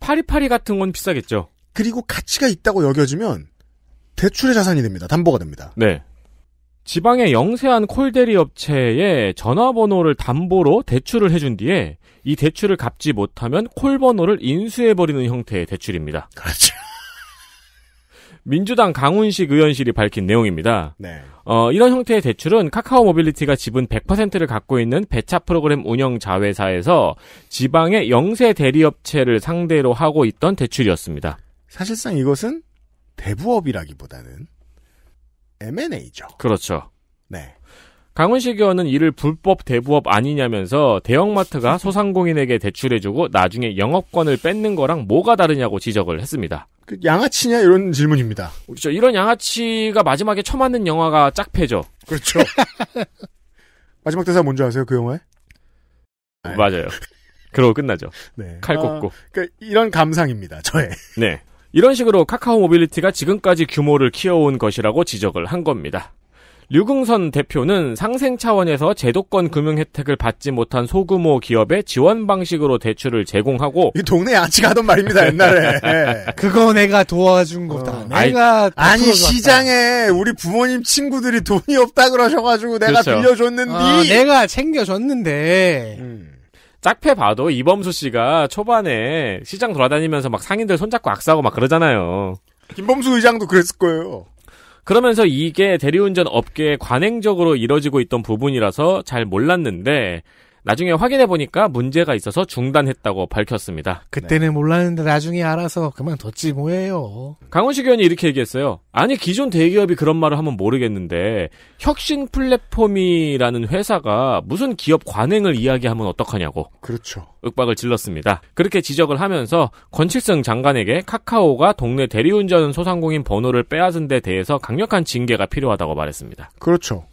파리파리 같은 건 비싸겠죠. 그리고 가치가 있다고 여겨지면 대출의 자산이 됩니다. 담보가 됩니다. 네. 지방의 영세한 콜대리 업체에 전화번호를 담보로 대출을 해준 뒤에 이 대출을 갚지 못하면 콜번호를 인수해버리는 형태의 대출입니다. 그렇죠. 민주당 강훈식 의원실이 밝힌 내용입니다. 네. 어, 이런 형태의 대출은 카카오 모빌리티가 지분 100%를 갖고 있는 배차 프로그램 운영 자회사에서 지방의 영세 대리업체를 상대로 하고 있던 대출이었습니다. 사실상 이것은 대부업이라기보다는 M&A죠. 그렇죠. 네. 강훈식 의원은 이를 불법 대부업 아니냐면서 대형마트가 소상공인에게 대출해주고 나중에 영업권을 뺏는 거랑 뭐가 다르냐고 지적을 했습니다. 그 양아치냐 이런 질문입니다. 그렇죠. 이런 양아치가 마지막에 처맞는 영화가 짝패죠. 그렇죠. 마지막 대사 뭔지 아세요? 그 영화에? 어, 맞아요. 그러고 끝나죠. 네. 칼 꽂고. 아, 그 이런 감상입니다. 저의. 네. 이런 식으로 카카오 모빌리티가 지금까지 규모를 키워온 것이라고 지적을 한 겁니다. 류궁선 대표는 상생 차원에서 제도권 금융 혜택을 받지 못한 소규모 기업에 지원 방식으로 대출을 제공하고 이 동네에 아직 하던 말입니다 옛날에 예. 그거 내가 도와준 거다 어. 내가 아니, 아니 시장에 우리 부모님 친구들이 돈이 없다 그러셔가지고 내가 그렇죠. 빌려줬는데 아, 내가 챙겨줬는데 음. 짝패 봐도 이범수 씨가 초반에 시장 돌아다니면서 막 상인들 손잡고 악수하고 막 그러잖아요 김범수 의장도 그랬을 거예요 그러면서 이게 대리운전 업계에 관행적으로 이뤄지고 있던 부분이라서 잘 몰랐는데 나중에 확인해 보니까 문제가 있어서 중단했다고 밝혔습니다. 그때는 네. 몰랐는데 나중에 알아서 그만뒀지 뭐예요. 강원식 의원이 이렇게 얘기했어요. 아니 기존 대기업이 그런 말을 하면 모르겠는데 혁신 플랫폼이라는 회사가 무슨 기업 관행을 이야기하면 어떡하냐고. 그렇죠. 윽박을 질렀습니다. 그렇게 지적을 하면서 권칠성 장관에게 카카오가 동네 대리운전 소상공인 번호를 빼앗은 데 대해서 강력한 징계가 필요하다고 말했습니다. 그렇죠.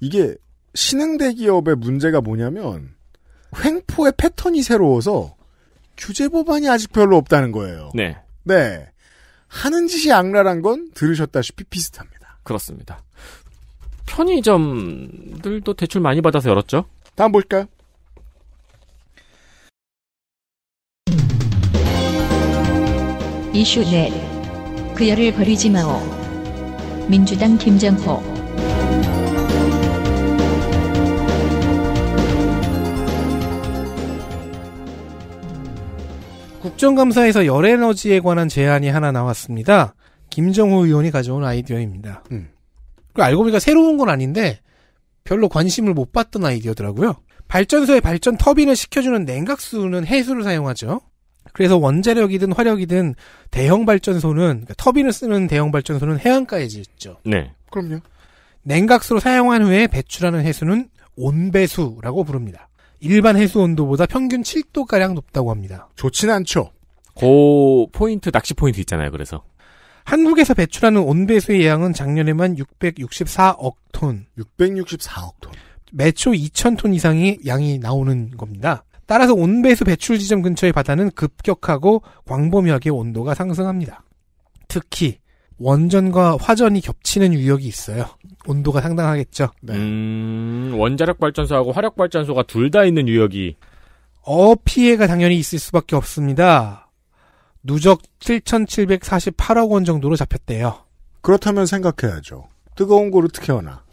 이게 신흥 대기업의 문제가 뭐냐면 횡포의 패턴이 새로워서 규제 법안이 아직 별로 없다는 거예요. 네. 네. 하는 짓이 악랄한 건 들으셨다시피 비슷합니다. 그렇습니다. 편의점들도 대출 많이 받아서 열었죠? 다음 볼까요? 이슈 넷. 그 열을 버리지 마오. 민주당 김정호. 국정감사에서 열에너지에 관한 제안이 하나 나왔습니다. 김정우 의원이 가져온 아이디어입니다. 음. 그 알고 보니까 새로운 건 아닌데 별로 관심을 못 받던 아이디어더라고요. 발전소에 발전 터빈을 시켜주는 냉각수는 해수를 사용하죠. 그래서 원자력이든 화력이든 대형 발전소는 그러니까 터빈을 쓰는 대형 발전소는 해안가에 짓죠. 네. 그럼요. 냉각수로 사용한 후에 배출하는 해수는 온배수라고 부릅니다. 일반 해수 온도보다 평균 7도 가량 높다고 합니다. 좋진 않죠. 고 포인트 낚시 포인트 있잖아요. 그래서 한국에서 배출하는 온배수의 양은 작년에만 664억 톤. 664억 톤. 매초 2천톤 이상의 양이 나오는 겁니다. 따라서 온배수 배출 지점 근처의 바다는 급격하고 광범위하게 온도가 상승합니다. 특히 원전과 화전이 겹치는 유역이 있어요. 온도가 상당하겠죠. 네. 음, 원자력 발전소하고 화력 발전소가 둘 다 있는 유역이 어 피해가 당연히 있을 수밖에 없습니다. 누적 7,748억 원 정도로 잡혔대요. 그렇다면 생각해야죠. 뜨거운 걸 어떻게 하나?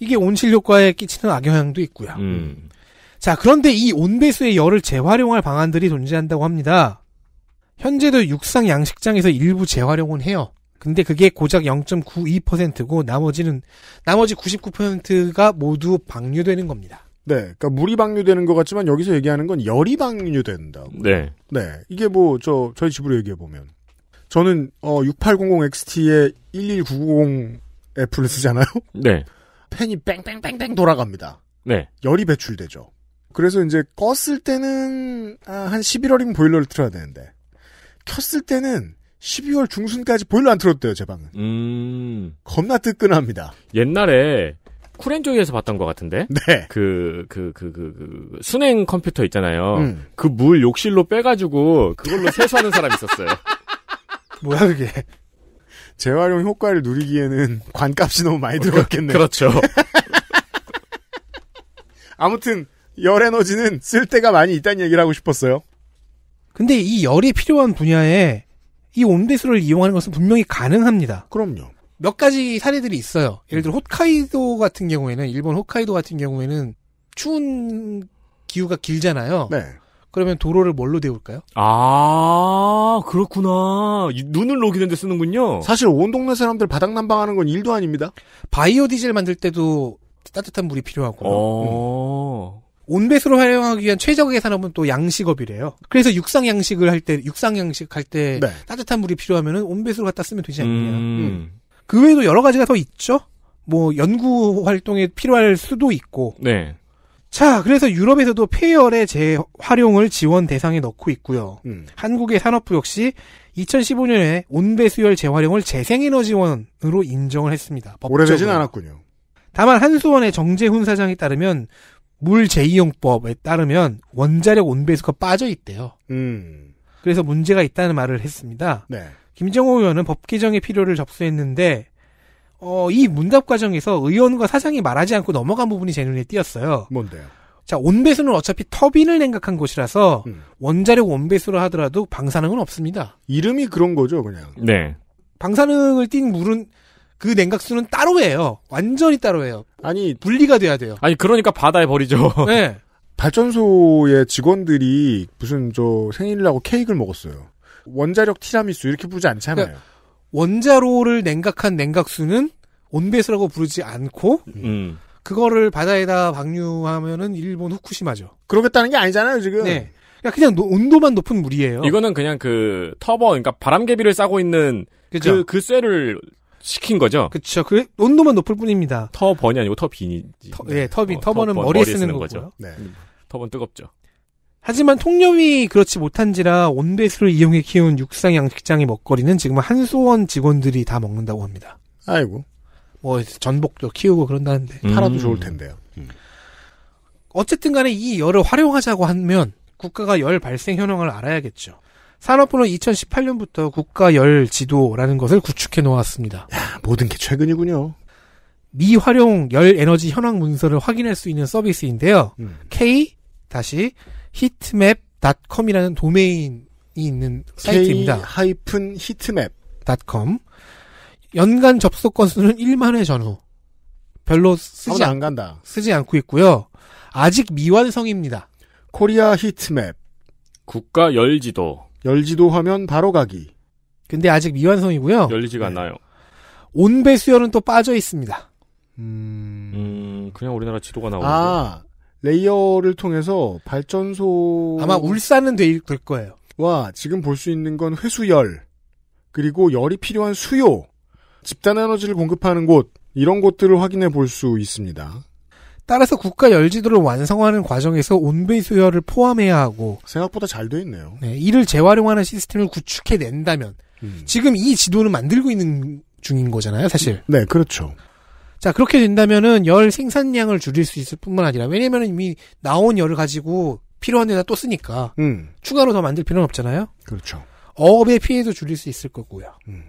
이게 온실 효과에 끼치는 악영향도 있고요. 음. 자, 그런데 이 온배수의 열을 재활용할 방안들이 존재한다고 합니다. 현재도 육상 양식장에서 일부 재활용은 해요. 근데 그게 고작 0.92%고 나머지는 나머지 99%가 모두 방류되는 겁니다. 네, 그러니까 물이 방류되는 것 같지만 여기서 얘기하는 건 열이 방류된다고. 네, 네, 이게 뭐 저 저희 집으로 얘기해 보면 저는 어 6800XT에 11990F를 쓰잖아요. 네, 팬이 뺑뺑뺑뺑 돌아갑니다. 네, 열이 배출되죠. 그래서 이제 껐을 때는 아, 한 11월이면 보일러를 틀어야 되는데 켰을 때는 12월 중순까지 보일러 안 틀었대요, 제 방은. 음. 겁나 뜨끈합니다. 옛날에 쿨앤조이에서 봤던 것 같은데. 네. 그, 그, 그, 그, 그 순행 컴퓨터 있잖아요. 음. 그물 욕실로 빼가지고 그걸로 세수하는 사람 있었어요. 뭐야, 그게. 재활용 효과를 누리기에는 관값이 너무 많이 들어갔겠네요. 그렇죠. 아무튼, 열 에너지는 쓸데가 많이 있다는 얘기를 하고 싶었어요. 근데 이 열이 필요한 분야에 이 온대수를 이용하는 것은 분명히 가능합니다. 그럼요. 몇 가지 사례들이 있어요. 예를 들어 음. 홋카이도 같은 경우에는 일본 홋카이도 같은 경우에는 추운 기후가 길잖아요. 네. 그러면 도로를 뭘로 데울까요? 아 그렇구나 눈을 녹이는데 쓰는군요. 사실 온 동네 사람들 바닥 난방하는 건 일도 아닙니다. 바이오 디젤 만들 때도 따뜻한 물이 필요하고. 어... 음. 온배수로 활용하기 위한 최적의 산업은 또 양식업이래요. 그래서 육상 양식을 할 때, 육상 양식 할때 네. 따뜻한 물이 필요하면은 온배수로 갖다 쓰면 되지 않겠냐 음. 음. 그 외에도 여러 가지가 더 있죠. 뭐 연구 활동에 필요할 수도 있고. 네. 자, 그래서 유럽에서도 폐열의 재활용을 지원 대상에 넣고 있고요. 음. 한국의 산업부 역시 2015년에 온배수열 재활용을 재생에너지원으로 인정을 했습니다. 법적으로. 오래되진 않았군요. 다만 한수원의 정재훈 사장에 따르면 물제이용법에 따르면 원자력 온배수가 빠져 있대요. 음. 그래서 문제가 있다는 말을 했습니다. 네. 김정호 의원은 법 개정의 필요를 접수했는데 어, 이 문답 과정에서 의원과 사장이 말하지 않고 넘어간 부분이 제 눈에 띄었어요. 뭔데요? 자, 온배수는 어차피 터빈을 냉각한 곳이라서 음. 원자력 온배수로 하더라도 방사능은 없습니다. 이름이 그런 거죠, 그냥. 네. 방사능을 띤 물은 그 냉각수는 따로 해요. 완전히 따로 해요. 아니 분리가 돼야 돼요. 아니 그러니까 바다에 버리죠. 네. 발전소의 직원들이 무슨 저 생일이라고 케이크를 먹었어요. 원자력 티라미수 이렇게 부르지 않잖아요. 그러니까 원자로를 냉각한 냉각수는 온베스라고 부르지 않고 음. 그거를 바다에다 방류하면은 일본 후쿠시마죠. 그러겠다는 게 아니잖아요 지금. 네. 그러니까 그냥 온도만 높은 물이에요. 이거는 그냥 그 터보, 그러니까 바람개비를 싸고 있는 그죠? 그, 그 쇠를 시킨 거죠? 그렇죠. 그 온도만 높을 뿐입니다. 터번이 아니고 터빈이지. 터, 예, 터빈. 어, 터번은 머리에, 머리에, 쓰는, 거죠. 네. 음, 터번 뜨겁죠. 하지만 통념이 그렇지 못한지라 온배수를 이용해 키운 육상 양식장의 먹거리는 지금 한수원 직원들이 다 먹는다고 합니다. 아이고. 뭐 전복도 키우고 그런다는데 음. 팔아도 좋을 텐데요. 음. 어쨌든 간에 이 열을 활용하자고 하면 국가가 열 발생 현황을 알아야겠죠. 산업부는 2018년부터 국가 열 지도라는 것을 구축해 놓았습니다. 야, 모든 게 최근이군요. 미활용 열 에너지 현황 문서를 확인할 수 있는 서비스인데요. 음. k 다시 히트맵.com이라는 도메인이 있는 사이트입니다. 하이픈 히트맵.com 연간 접속 건수는 1만 회 전후. 별로 쓰지 안 간다. 쓰지 않고 있고요. 아직 미완성입니다. 코리아 히트맵 국가 열지도 열지도 하면 바로 가기. 근데 아직 미완성이고요. 열리지가 네. 않아요. 온배 수열은 또 빠져 있습니다. 음... 음, 그냥 우리나라 지도가 나오고. 아, 레이어를 통해서 발전소. 아마 울산은 될, 될 거예요. 와, 지금 볼 수 있는 건 회수열. 그리고 열이 필요한 수요. 집단 에너지를 공급하는 곳. 이런 곳들을 확인해 볼 수 있습니다. 따라서 국가 열지도를 완성하는 과정에서 온베이스 웨어 포함해야 하고 생각보다 잘 돼 있네요. 네, 이를 재활용하는 시스템을 구축해 낸다면 음. 지금 이 지도는 만들고 있는 중인 거잖아요, 사실. 네, 그렇죠. 자, 그렇게 된다면은 열 생산량을 줄일 수 있을 뿐만 아니라 왜냐면 은 이미 나온 열을 가지고 필요한 데다 또 쓰니까 음. 추가로 더 만들 필요는 없잖아요. 그렇죠. 어업의 피해도 줄일 수 있을 거고요. 음.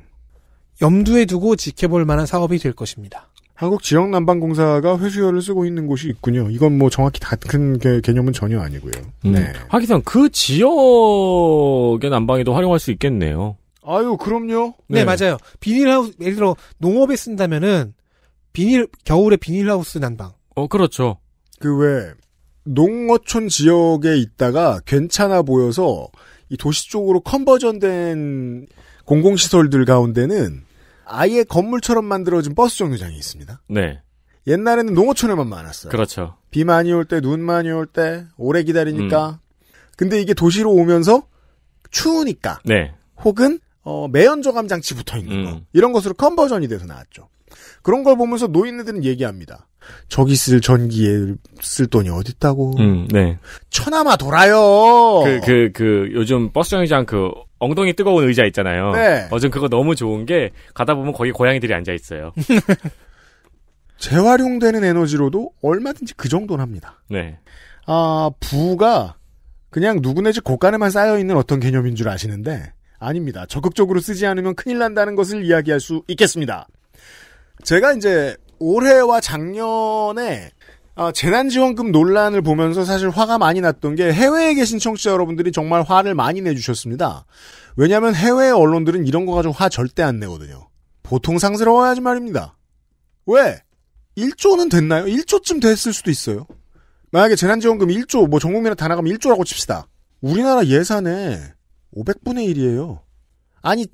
염두에 두고 지켜볼 만한 사업이 될 것입니다. 한국 지역 난방 공사가 회수열을 쓰고 있는 곳이 있군요. 이건 뭐 정확히 같은 개념은 전혀 아니고요. 음. 네. 하기상 그 지역의 난방에도 활용할 수 있겠네요. 아유, 그럼요. 네, 네 맞아요. 비닐하우스 예를 들어 농업에 쓴다면은 비닐 겨울에 비닐하우스 난방. 어, 그렇죠. 그 왜 농어촌 지역에 있다가 괜찮아 보여서 이 도시 쪽으로 컨버전된 공공시설들 가운데는 아예 건물처럼 만들어진 버스 정류장이 있습니다. 네. 옛날에는 농어촌에만 많았어요. 그렇죠. 비 많이 올 때, 눈 많이 올 때, 오래 기다리니까. 음. 근데 이게 도시로 오면서 추우니까. 네. 혹은, 어, 매연조감 장치 붙어 있는 음. 거. 이런 것으로 컨버전이 돼서 나왔죠. 그런 걸 보면서 노인네들은 얘기합니다. 저기 쓸 전기에 쓸 돈이 어딨다고. 음, 네. 천하마 돌아요. 그, 그, 그, 요즘 버스 정류장 그, 엉덩이 뜨거운 의자 있잖아요. 네. 어전 그거 너무 좋은 게, 가다 보면 거기 고양이들이 앉아있어요. 재활용되는 에너지로도 얼마든지 그 정도는 합니다. 네. 아, 부가 그냥 누구네 집 고간에만 쌓여있는 어떤 개념인 줄 아시는데, 아닙니다. 적극적으로 쓰지 않으면 큰일 난다는 것을 이야기할 수 있겠습니다. 제가 이제 올해와 작년에 아, 재난지원금 논란을 보면서 사실 화가 많이 났던 게 해외에 계신 청취자 여러분들이 정말 화를 많이 내주셨습니다. 왜냐하면 해외 언론들은 이런 거 가지고 화 절대 안 내거든요. 보통 상스러워야지 말입니다. 왜? 1조는 됐나요? 1조쯤 됐을 수도 있어요. 만약에 재난지원금 1조, 뭐 전국민에 다 나가면 1조라고 칩시다. 우리나라 예산의 500분의 1이에요. 아니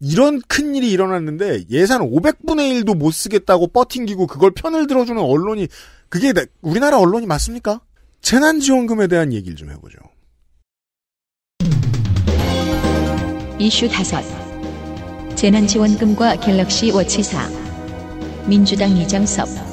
이런 큰 일이 일어났는데 예산 500분의 1도 못 쓰겠다고 뻗팅기고 그걸 편을 들어주는 언론이 그게 우리나라 언론이 맞습니까? 재난지원금에 대한 얘기를 좀 해보죠. 이슈 다섯 재난지원금과 갤럭시 워치사 민주당 이정섭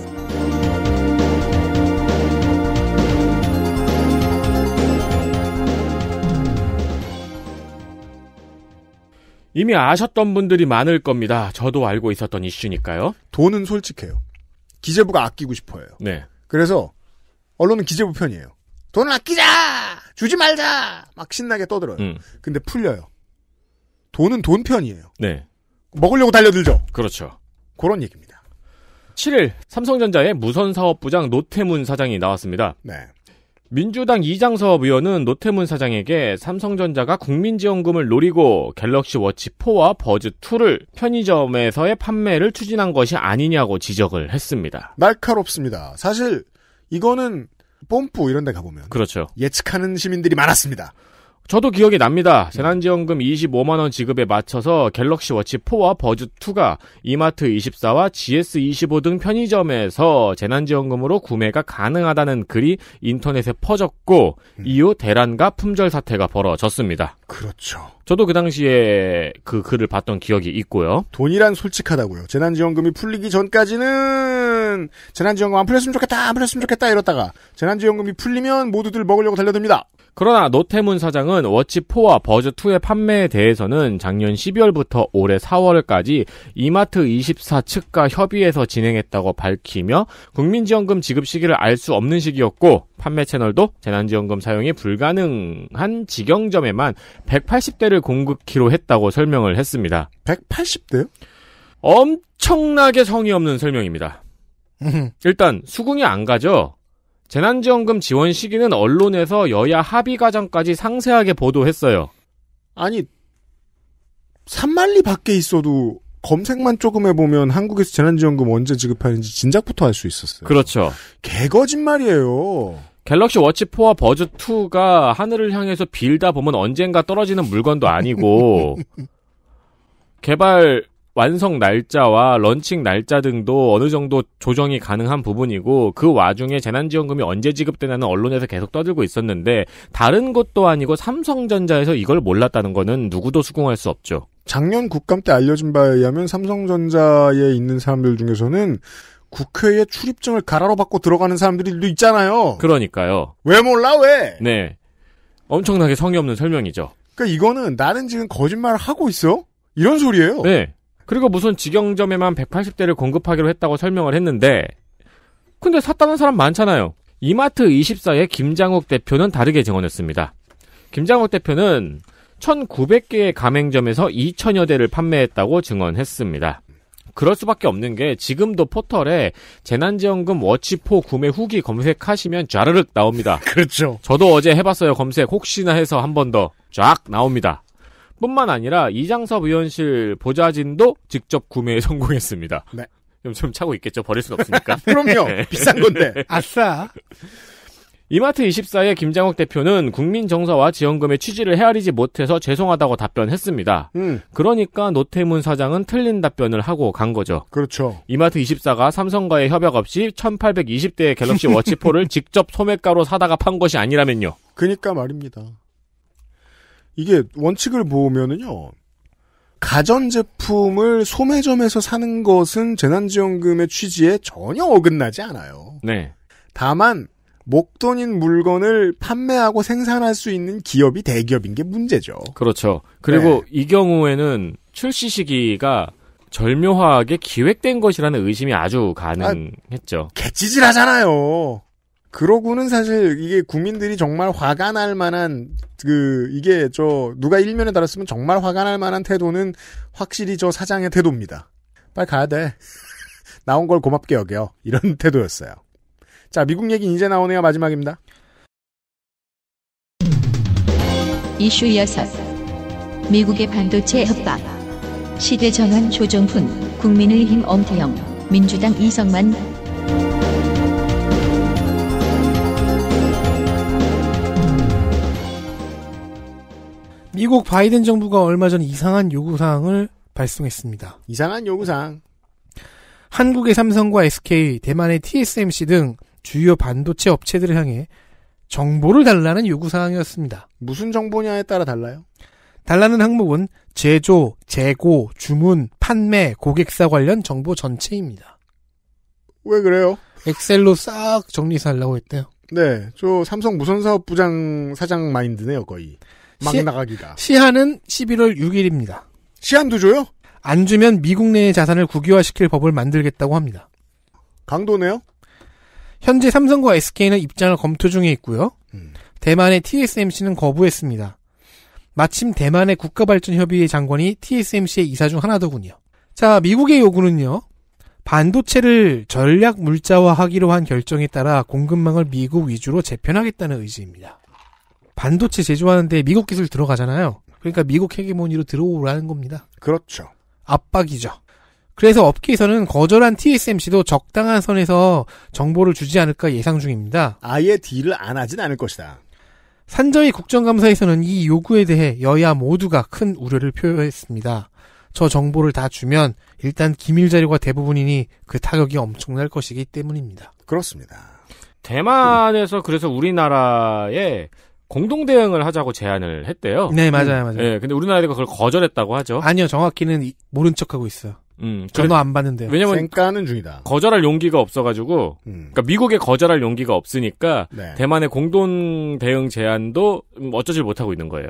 이미 아셨던 분들이 많을 겁니다. 저도 알고 있었던 이슈니까요. 돈은 솔직해요. 기재부가 아끼고 싶어요. 네. 그래서 언론은 기재부 편이에요. 돈을 아끼자! 주지 말자! 막 신나게 떠들어요. 음. 근데 풀려요. 돈은 돈 편이에요. 네. 먹으려고 달려들죠. 그렇죠. 그런 얘기입니다. 7일 삼성전자의 무선사업부장 노태문 사장이 나왔습니다. 네. 민주당 이장섭 의원은 노태문 사장에게 삼성전자가 국민지원금을 노리고 갤럭시 워치 4와 버즈 2를 편의점에서의 판매를 추진한 것이 아니냐고 지적을 했습니다. 날카롭습니다. 사실 이거는 뽐뿌 이런 데 가보면 그렇죠. 예측하는 시민들이 많았습니다. 저도 기억이 납니다. 재난지원금 25만원 지급에 맞춰서 갤럭시 워치 4와 버즈 2가 이마트 24와 GS25 등 편의점에서 재난지원금으로 구매가 가능하다는 글이 인터넷에 퍼졌고 음. 이후 대란과 품절 사태가 벌어졌습니다. 그렇죠. 저도 그 당시에 그 글을 봤던 기억이 있고요. 돈이란 솔직하다고요. 재난지원금이 풀리기 전까지는 재난지원금 안 풀렸으면 좋겠다, 안 풀렸으면 좋겠다 이러다가 재난지원금이 풀리면 모두들 먹으려고 달려듭니다. 그러나 노태문 사장은 워치4와 버즈2의 판매에 대해서는 작년 12월부터 올해 4월까지 이마트24 측과 협의해서 진행했다고 밝히며 국민지원금 지급 시기를 알 수 없는 시기였고 판매 채널도 재난지원금 사용이 불가능한 직영점에만 180대를 공급키로 했다고 설명을 했습니다. 180대요? 엄청나게 성의 없는 설명입니다. 음. 일단 수긍이 안 가죠. 재난지원금 지원 시기는 언론에서 여야 합의 과정까지 상세하게 보도했어요. 아니, 산만리 밖에 있어도 검색만 조금 해보면 한국에서 재난지원금 언제 지급하는지 진작부터 알 수 있었어요. 그렇죠. 개거짓말이에요. 갤럭시 워치4와 버즈2가 하늘을 향해서 빌다 보면 언젠가 떨어지는 물건도 아니고, 개발 완성 날짜와 런칭 날짜 등도 어느 정도 조정이 가능한 부분이고 그 와중에 재난지원금이 언제 지급되냐는 언론에서 계속 떠들고 있었는데 다른 것도 아니고 삼성전자에서 이걸 몰랐다는 거는 누구도 수긍할 수 없죠. 작년 국감 때 알려진 바에 의하면 삼성전자에 있는 사람들 중에서는 국회에 출입증을 가라로 받고 들어가는 사람들도 있잖아요. 그러니까요. 왜 몰라 왜? 네. 엄청나게 성의 없는 설명이죠. 그러니까 이거는 나는 지금 거짓말을 하고 있어? 이런 소리예요. 네. 그리고 무슨 직영점에만 180대를 공급하기로 했다고 설명을 했는데 근데 샀다는 사람 많잖아요. 이마트 24의 김장욱 대표는 다르게 증언했습니다. 김장욱 대표는 1900개의 가맹점에서 2000여 대를 판매했다고 증언했습니다. 그럴 수밖에 없는 게 지금도 포털에 재난지원금 워치포 구매 후기 검색하시면 좌르륵 나옵니다. 그렇죠. 저도 어제 해봤어요. 검색 혹시나 해서 한 번 더 쫙 나옵니다. 뿐만 아니라 이장섭 의원실 보좌진도 직접 구매에 성공했습니다. 네. 좀, 좀 차고 있겠죠. 버릴 순 없으니까. 그럼요. 네. 비싼 건데. 아싸. 이마트 24의 김장욱 대표는 국민 정서와 지원금의 취지를 헤아리지 못해서 죄송하다고 답변했습니다. 음. 그러니까 노태문 사장은 틀린 답변을 하고 간 거죠. 그렇죠. 이마트 24가 삼성과의 협약 없이 1820대의 갤럭시 워치4를 직접 소매가로 사다가 판 것이 아니라면요. 그니까 말입니다. 이게 원칙을 보면은요. 가전제품을 소매점에서 사는 것은 재난지원금의 취지에 전혀 어긋나지 않아요. 네. 다만, 목돈인 물건을 판매하고 생산할 수 있는 기업이 대기업인 게 문제죠. 그렇죠. 그리고 네. 이 경우에는 출시 시기가 절묘하게 기획된 것이라는 의심이 아주 아, 가능했죠. 아, 개찌질 하잖아요. 그러고는 사실 이게 국민들이 정말 화가 날 만한 그 이게 저 누가 일면에 달았으면 정말 화가 날 만한 태도는 확실히 저 사장의 태도입니다. 빨리 가야 돼. 나온 걸 고맙게 여겨. 이런 태도였어요. 자, 미국 얘기 이제 나오네요. 마지막입니다. 이슈 6. 미국의 반도체 협박. 시대 전환 조정훈, 국민의힘 엄태영, 민주당 이성만, 미국 바이든 정부가 얼마 전 이상한 요구사항을 발송했습니다. 이상한 요구사항. 한국의 삼성과 SK, 대만의 TSMC 등 주요 반도체 업체들을 향해 정보를 달라는 요구사항이었습니다. 무슨 정보냐에 따라 달라요? 달라는 항목은 제조, 재고, 주문, 판매, 고객사 관련 정보 전체입니다. 왜 그래요? 엑셀로 싹 정리해서 하려고 했대요. 네, 저 삼성 무선사업 부장 사장 마인드네요, 거의. 막 시, 나가기가. 시한은 11월 6일입니다. 시한도 줘요? 안 주면 미국 내의 자산을 국유화시킬 법을 만들겠다고 합니다. 강도네요? 현재 삼성과 SK는 입장을 검토 중에 있고요. 음. 대만의 TSMC는 거부했습니다. 마침 대만의 국가발전협의회 장관이 TSMC의 이사 중 하나더군요. 자, 미국의 요구는요. 반도체를 전략 물자화하기로 한 결정에 따라 공급망을 미국 위주로 재편하겠다는 의지입니다. 반도체 제조하는데 미국 기술 들어가잖아요. 그러니까 미국 헤게모니로 들어오라는 겁니다. 그렇죠. 압박이죠. 그래서 업계에서는 거절한 TSMC도 적당한 선에서 정보를 주지 않을까 예상 중입니다. 아예 딜을 안 하진 않을 것이다. 산저희 국정감사에서는 이 요구에 대해 여야 모두가 큰 우려를 표했습니다. 저 정보를 다 주면 일단 기밀 자료가 대부분이니 그 타격이 엄청날 것이기 때문입니다. 그렇습니다. 대만에서 그래서 우리나라에 공동 대응을 하자고 제안을 했대요. 네, 맞아요, 음. 맞아요. 예, 근데 우리나라가 그걸 거절했다고 하죠. 아니요, 정확히는 모른 척하고 있어요. 음, 전화 안 받는데요. 왜냐면 생가는 중이다. 거절할 용기가 없어가지고, 음. 그러니까 미국에 거절할 용기가 없으니까 네. 대만의 공동 대응 제안도 음, 어쩌질 못하고 있는 거예요.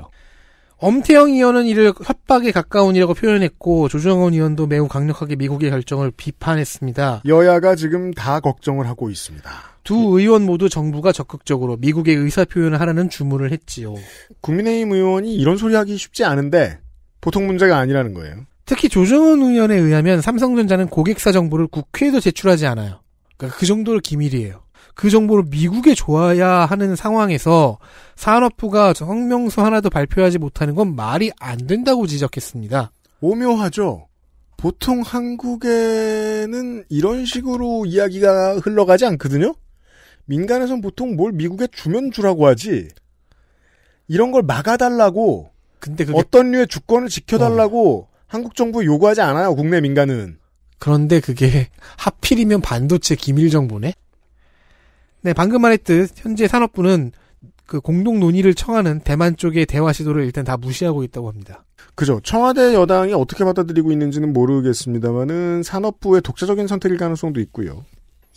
엄태영 의원은 이를 협박에 가까운 이라고 표현했고 조정원 의원도 매우 강력하게 미국의 결정을 비판했습니다. 여야가 지금 다 걱정을 하고 있습니다. 두 의원 모두 정부가 적극적으로 미국의 의사 표현을 하라는 주문을 했지요. 국민의힘 의원이 이런 소리 하기 쉽지 않은데 보통 문제가 아니라는 거예요. 특히 조정은 의원에 의하면 삼성전자는 고객사 정보를 국회에도 제출하지 않아요. 그러니까 그 정도로 기밀이에요. 그 정보를 미국에 줘야 하는 상황에서 산업부가 성명서 하나도 발표하지 못하는 건 말이 안 된다고 지적했습니다. 오묘하죠. 보통 한국에는 이런 식으로 이야기가 흘러가지 않거든요. 민간에선 보통 뭘 미국에 주면 주라고 하지 이런 걸 막아달라고 근데 그게... 어떤 류의 주권을 지켜달라고 어. 한국 정부에 요구하지 않아요 국내 민간은 그런데 그게 하필이면 반도체 기밀 정보네 네 방금 말했듯 현재 산업부는 그 공동 논의를 청하는 대만 쪽의 대화 시도를 일단 다 무시하고 있다고 합니다. 그죠. 청와대 여당이 어떻게 받아들이고 있는지는 모르겠습니다만은 산업부의 독자적인 선택일 가능성도 있고요.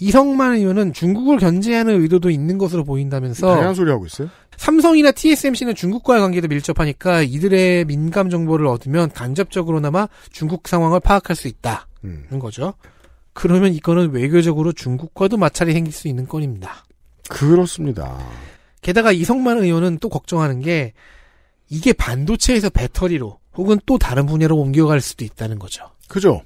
이성만 의원은 중국을 견제하는 의도도 있는 것으로 보인다면서 다양한 소리 하고 있어요? 삼성이나 TSMC는 중국과의 관계도 밀접하니까 이들의 민감 정보를 얻으면 간접적으로나마 중국 상황을 파악할 수 있다는 음. 거죠. 그러면 이거는 외교적으로 중국과도 마찰이 생길 수 있는 건입니다. 그렇습니다. 게다가 이성만 의원은 또 걱정하는 게 이게 반도체에서 배터리로 혹은 또 다른 분야로 옮겨갈 수도 있다는 거죠. 그죠.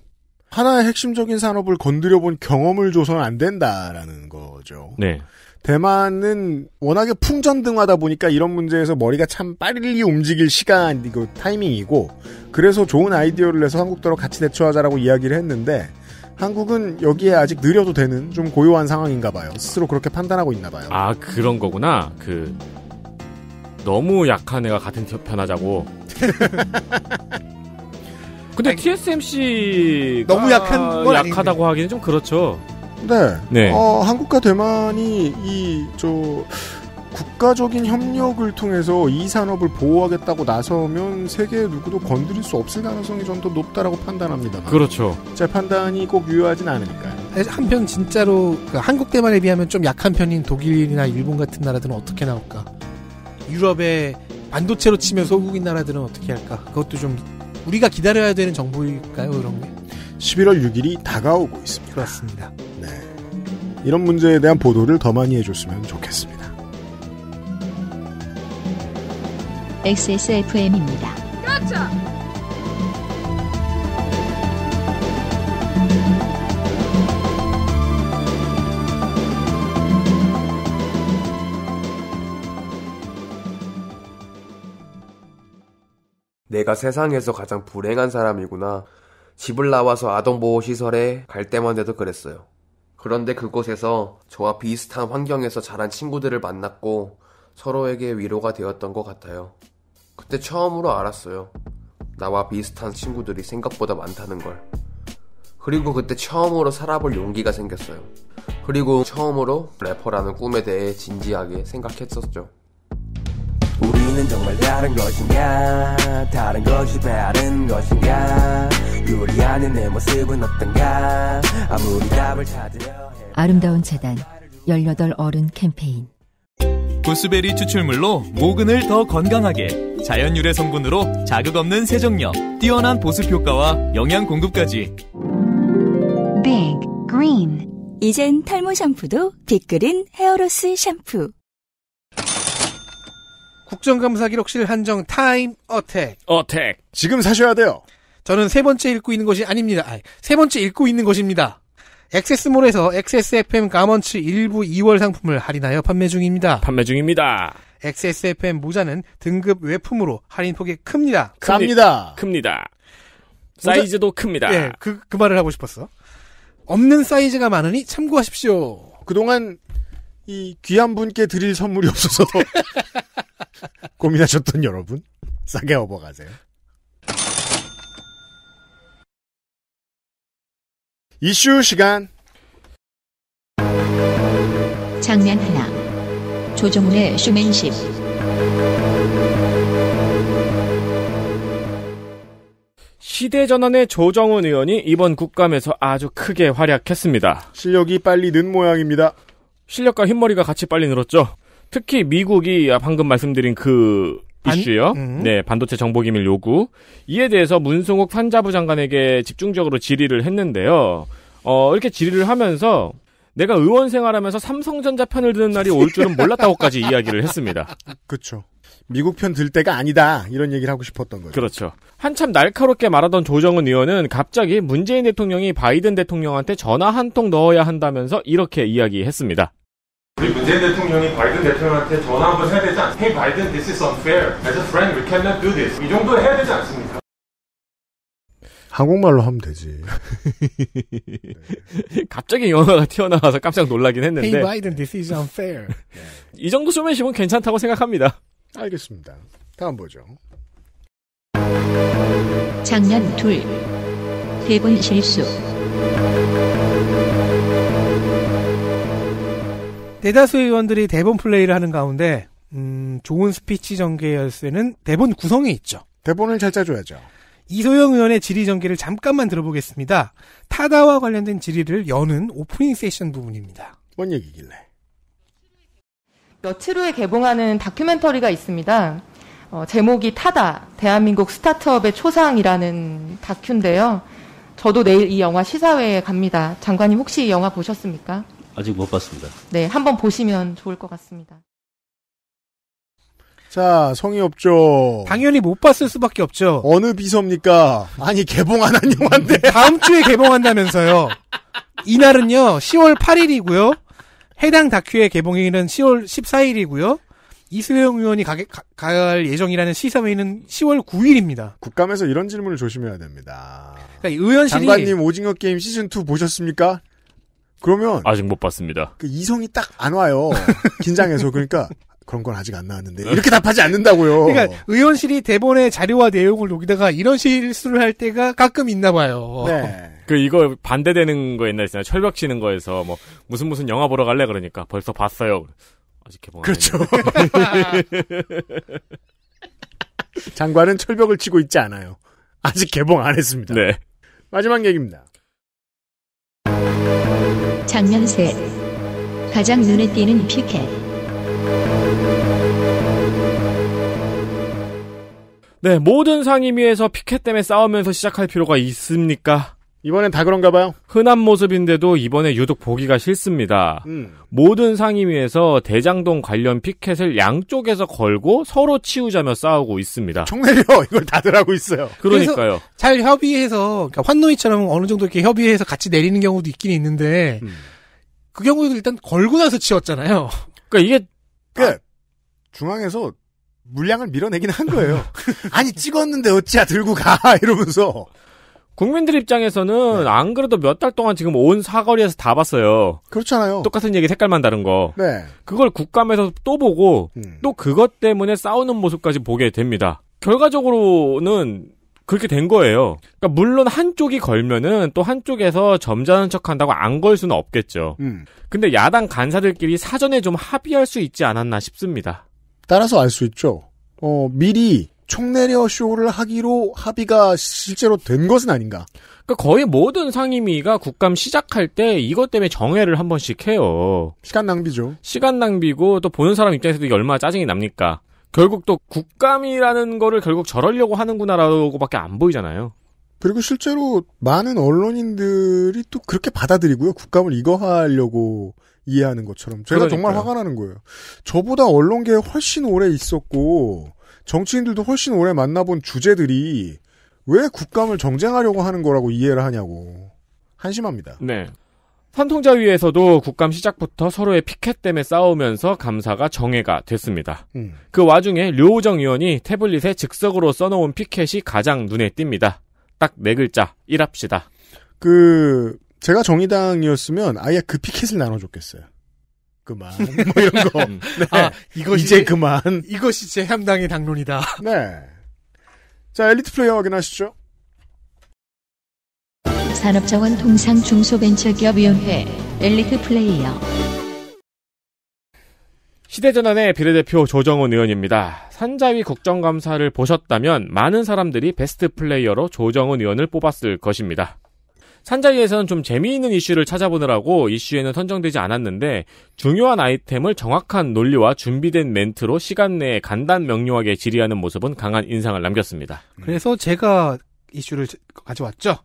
하나의 핵심적인 산업을 건드려 본 경험을 줘서는 안 된다라는 거죠. 네. 대만은 워낙에 풍전등하다 보니까 이런 문제에서 머리가 참 빨리 움직일 시간, 이거 타이밍이고, 그래서 좋은 아이디어를 내서 한국도로 같이 대처하자라고 이야기를 했는데, 한국은 여기에 아직 느려도 되는 좀 고요한 상황인가 봐요. 스스로 그렇게 판단하고 있나 봐요. 아, 그런 거구나. 그, 너무 약한 애가 같은 편하자고. 근데 아니, TSMC 너무 약한 건 약하다고 하기는 좀 그렇죠. 네. 네. 어, 한국과 대만이 이저 국가적인 협력을 통해서 이 산업을 보호하겠다고 나서면 세계 누구도 건드릴 수 없을 가능성이 좀 더 높다라고 판단합니다. 그렇죠. 제 판단이 꼭 유효하진 않으니까요. 한편 진짜로 그 한국 대만에 비하면 좀 약한 편인 독일이나 일본 같은 나라들은 어떻게 나올까? 유럽의 반도체로 치면 음. 소국인 나라들은 어떻게 할까? 그것도 좀 우리가 기다려야 되는 정부일까요 이런 게? 11월 6일이 다가오고 있습니다. 그렇습니다. 네. 이런 문제에 대한 보도를 더 많이 해줬으면 좋겠습니다. XSFM입니다. 그렇죠. 내가 세상에서 가장 불행한 사람이구나. 집을 나와서 아동보호시설에 갈 때만 해도 그랬어요. 그런데 그곳에서 저와 비슷한 환경에서 자란 친구들을 만났고 서로에게 위로가 되었던 것 같아요. 그때 처음으로 알았어요. 나와 비슷한 친구들이 생각보다 많다는 걸. 그리고 그때 처음으로 살아볼 용기가 생겼어요. 그리고 처음으로 래퍼라는 꿈에 대해 진지하게 생각했었죠. 우리는 정말 다른 것인가 다른 것이 다른 것인가 우리 하는내 모습은 어떤가 아무리 답을 찾으려 아름다운 재단 18 어른 캠페인 보스베리 추출물로 모근을 더 건강하게 자연 유래 성분으로 자극 없는 세정력 뛰어난 보습 효과와 영양 공급까지 Big Green 이젠 탈모 샴푸도 빅그린 헤어로스 샴푸 국정감사 기록실 한정 타임 어택. 어택. 지금 사셔야 돼요. 저는 세 번째 읽고 있는 것이 아닙니다. 아니, 세 번째 읽고 있는 것입니다. 엑세스몰에서 XSFM 가먼츠 일부 2월 상품을 할인하여 판매 중입니다. 판매 중입니다. XSFM 모자는 등급 외품으로 할인폭이 큽니다. 큽니다. 큽니다. 사이즈도 큽니다. 예, 그, 그 말을 하고 싶었어. 없는 사이즈가 많으니 참고하십시오. 그동안 이 귀한 분께 드릴 선물이 없어서 고민하셨던 여러분 싸게 업어가세요. 이슈 시간 장면 하나 조정훈의 쇼맨십 시대전환의 조정훈 의원이 이번 국감에서 아주 크게 활약했습니다. 실력이 빨리 는 모양입니다. 실력과 흰머리가 같이 빨리 늘었죠. 특히 미국이 아, 방금 말씀드린 그 반? 이슈요. 음. 네, 반도체 정보기밀 요구. 이에 대해서 문승욱 산자부 장관에게 집중적으로 질의를 했는데요. 어, 이렇게 질의를 하면서 내가 의원 생활하면서 삼성전자 편을 드는 날이 올 줄은 몰랐다고까지 이야기를 했습니다. 그렇죠. 미국 편 들 때가 아니다 이런 얘기를 하고 싶었던 거죠. 그렇죠. 한참 날카롭게 말하던 조정은 의원은 갑자기 문재인 대통령이 바이든 대통령한테 전화 한 통 넣어야 한다면서 이렇게 이야기했습니다. 우리 문재인 대통령이 바이든 대통령한테 전화 한번 해야 되지 않습니까? Hey Biden, this is unfair. As a friend, we cannot do this. 이 정도 해야 되지 않습니까? 한국말로 하면 되지. 갑자기 영어가 튀어나와서 깜짝 놀라긴 했는데. Hey Biden, this is unfair. 이 정도 쇼맨십은 괜찮다고 생각합니다. 알겠습니다. 다음 보죠. 장면 둘 대본 실수 대다수의 의원들이 대본 플레이를 하는 가운데 음, 좋은 스피치 전개 열쇠는 대본 구성에 있죠. 대본을 잘 짜줘야죠. 이소영 의원의 질의 전개를 잠깐만 들어보겠습니다. 타다와 관련된 질의를 여는 오프닝 세션 부분입니다. 뭔 얘기길래? 며칠 후에 개봉하는 다큐멘터리가 있습니다. 어, 제목이 타다, 대한민국 스타트업의 초상이라는 다큐인데요. 저도 내일 이 영화 시사회에 갑니다. 장관님 혹시 이 영화 보셨습니까? 아직 못 봤습니다. 네, 한번 보시면 좋을 것 같습니다. 자, 성의 없죠. 당연히 못 봤을 수밖에 없죠. 어느 비서입니까? 아니, 개봉 안 한 영화인데. 다음 주에 개봉한다면서요. 이날은요, 10월 8일이고요. 해당 다큐의 개봉일은 10월 14일이고요. 이수영 의원이 가게, 가, 갈 예정이라는 시사회는 10월 9일입니다. 국감에서 이런 질문을 조심해야 됩니다. 그러니까 의원실이 장관님 오징어 게임 시즌 2 보셨습니까? 그러면 아직 못 봤습니다. 그 이성이 딱 안 와요. 긴장해서 그러니까 그런 건 아직 안 나왔는데 이렇게 답하지 않는다고요. 그러니까 의원실이 대본의 자료와 내용을 녹이다가 이런 실수를 할 때가 가끔 있나 봐요. 네. 그 이거 반대되는 거 옛날에 있잖아요. 철벽 치는 거에서 뭐 무슨 무슨 영화 보러 갈래 그러니까 벌써 봤어요. 아직 개봉. 그렇죠. 장관은 철벽을 치고 있지 않아요. 아직 개봉 안 했습니다. 네. 마지막 얘기입니다. 장면세 가장 눈에 띄는 피켓. 네, 모든 상임위에서 피켓 때문에 싸우면서 시작할 필요가 있습니까? 이번엔 다 그런가 봐요. 흔한 모습인데도 이번에 유독 보기가 싫습니다. 음. 모든 상임위에서 대장동 관련 피켓을 양쪽에서 걸고 서로 치우자며 싸우고 있습니다. 총내려 이걸 다들 하고 있어요. 그러니까요. 잘 협의해서 그러니까 환노이처럼 어느 정도 이렇게 협의해서 같이 내리는 경우도 있긴 있는데 음. 그 경우에도 일단 걸고 나서 치웠잖아요. 그러니까 이게 끝. 중앙에서 물량을 밀어내긴 한 거예요. 아니 찍었는데 어찌야 들고 가 이러면서 국민들 입장에서는 네. 안 그래도 몇 달 동안 지금 온 사거리에서 다 봤어요. 그렇잖아요. 똑같은 얘기 색깔만 다른 거. 네. 그걸 국감에서 또 보고 음. 또 그것 때문에 싸우는 모습까지 보게 됩니다. 결과적으로는 그렇게 된 거예요. 그러니까 물론 한쪽이 걸면은 또 한쪽에서 점잖은 척한다고 안 걸 수는 없겠죠. 음. 근데 야당 간사들끼리 사전에 좀 합의할 수 있지 않았나 싶습니다. 따라서 알 수 있죠. 어, 미리 총내려 쇼를 하기로 합의가 실제로 된 것은 아닌가. 그러니까 거의 모든 상임위가 국감 시작할 때 이것 때문에 정회를 한 번씩 해요. 시간 낭비죠. 시간 낭비고 또 보는 사람 입장에서도 이게 얼마나 짜증이 납니까? 결국 또 국감이라는 거를 결국 저러려고 하는구나라고밖에 안 보이잖아요. 그리고 실제로 많은 언론인들이 또 그렇게 받아들이고요. 국감을 이거 하려고 이해하는 것처럼 제가 그러니까요. 정말 화가 나는 거예요. 저보다 언론계에 훨씬 오래 있었고 정치인들도 훨씬 오래 만나본 주제들이 왜 국감을 정쟁하려고 하는 거라고 이해를 하냐고 한심합니다. 네. 산통자위에서도 국감 시작부터 서로의 피켓 때문에 싸우면서 감사가 정해가 됐습니다. 음. 그 와중에 류호정 의원이 태블릿에 즉석으로 써놓은 피켓이 가장 눈에 띕니다. 딱 네 글자 일합시다. 그 제가 정의당이었으면 아예 그 피켓을 나눠줬겠어요. 그만. 뭐 이런 거. 음. 네. 아, 이것이, 이제 그만. 이것이 제 향당의 당론이다. 네. 자, 엘리트 플레이어 확인하시죠. 산업자원 통상 중소벤처기업위원회 엘리트 플레이어. 시대전환의 비례대표 조정훈 의원입니다. 산자위 국정감사를 보셨다면 많은 사람들이 베스트 플레이어로 조정훈 의원을 뽑았을 것입니다. 산자위에서는 좀 재미있는 이슈를 찾아보느라고 이슈에는 선정되지 않았는데 중요한 아이템을 정확한 논리와 준비된 멘트로 시간 내에 간단 명료하게 질의하는 모습은 강한 인상을 남겼습니다. 음. 그래서 제가 이슈를 가져왔죠.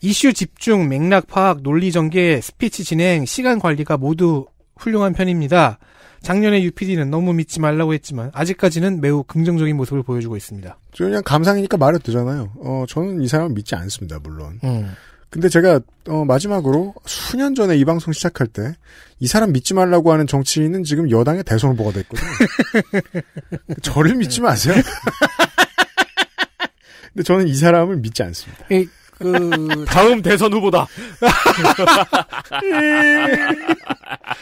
이슈 집중, 맥락 파악, 논리 전개, 스피치 진행, 시간 관리가 모두 훌륭한 편입니다. 작년에 UPD는 너무 믿지 말라고 했지만 아직까지는 매우 긍정적인 모습을 보여주고 있습니다. 그냥 감상이니까 말해도 되잖아요. 어, 저는 이 사람 믿지 않습니다. 물론. 음. 근데 제가 어, 마지막으로 수년 전에 이 방송 시작할 때 이 사람 믿지 말라고 하는 정치인은 지금 여당의 대선 후보가 됐거든요. 저를 믿지 마세요. 근데 저는 이 사람을 믿지 않습니다. 이, 예, 그... 다음 대선 후보다.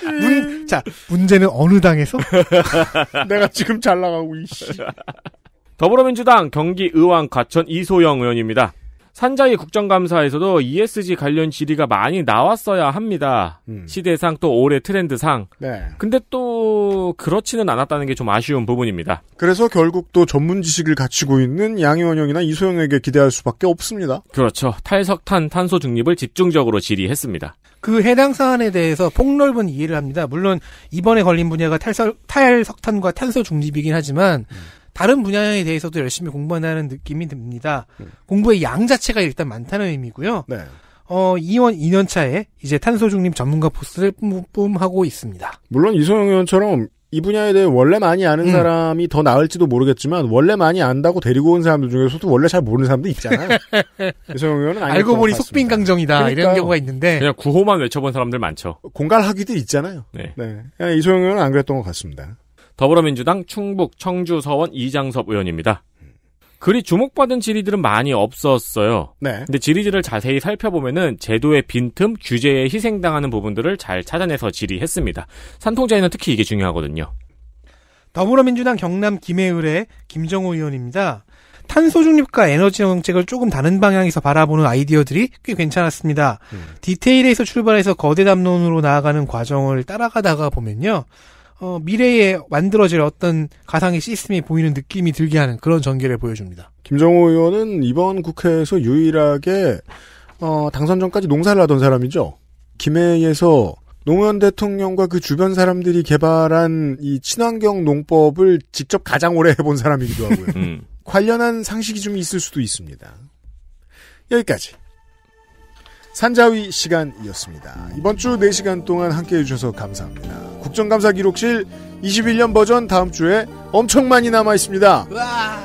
문, 자 문제는 어느 당에서? 내가 지금 잘 나가고 이씨. 더불어민주당 경기의왕 가천 이소영 의원입니다. 산자위 국정감사에서도 ESG 관련 질의가 많이 나왔어야 합니다. 음. 시대상 또 올해 트렌드상. 네. 근데 또 그렇지는 않았다는 게 좀 아쉬운 부분입니다. 그래서 결국 또 전문 지식을 갖추고 있는 양희원형이나 이소영에게 기대할 수밖에 없습니다. 그렇죠. 탈석탄 탄소 중립을 집중적으로 질의했습니다. 그 해당 사안에 대해서 폭넓은 이해를 합니다. 물론 이번에 걸린 분야가 탈석, 탄과 탄소 중립이긴 하지만 음. 다른 분야에 대해서도 열심히 공부한다는 느낌이 듭니다. 음. 공부의 양 자체가 일단 많다는 의미고요. 네. 어, 2원 2년 차에 이제 탄소 중립 전문가 포스를 뿜뿜하고 있습니다. 물론 이소영 의원처럼 이 분야에 대해 원래 많이 아는 음. 사람이 더 나을지도 모르겠지만 원래 많이 안다고 데리고 온 사람들 중에서도 원래 잘 모르는 사람도 있잖아요. 이소영 의원은 알고 보니 속빈강정이다 이런 경우가 있는데 그냥 구호만 외쳐본 사람들 많죠. 공갈하기도 있잖아요. 네. 네. 이소영 의원은 안 그랬던 것 같습니다. 더불어민주당 충북 청주 서원 이장섭 의원입니다. 그리 주목받은 질의들은 많이 없었어요. 네. 근데 질의들을 자세히 살펴보면은 제도의 빈틈, 규제에 희생당하는 부분들을 잘 찾아내서 질의했습니다. 산통자에는 특히 이게 중요하거든요. 더불어민주당 경남 김해을의 김정호 의원입니다. 탄소 중립과 에너지 정책을 조금 다른 방향에서 바라보는 아이디어들이 꽤 괜찮았습니다. 음. 디테일에서 출발해서 거대 담론으로 나아가는 과정을 따라가다가 보면요. 어, 미래에 만들어질 어떤 가상의 시스템이 보이는 느낌이 들게 하는 그런 전개를 보여줍니다. 김정호 의원은 이번 국회에서 유일하게 어, 당선 전까지 농사를 하던 사람이죠. 김해에서 노무현 대통령과 그 주변 사람들이 개발한 이 친환경 농법을 직접 가장 오래 해본 사람이기도 하고요. 음. 관련한 상식이 좀 있을 수도 있습니다. 여기까지. 산자위 시간이었습니다. 이번 주 4시간 동안 함께해 주셔서 감사합니다. 국정감사 기록실 21년 버전 다음 주에 엄청 많이 남아 있습니다.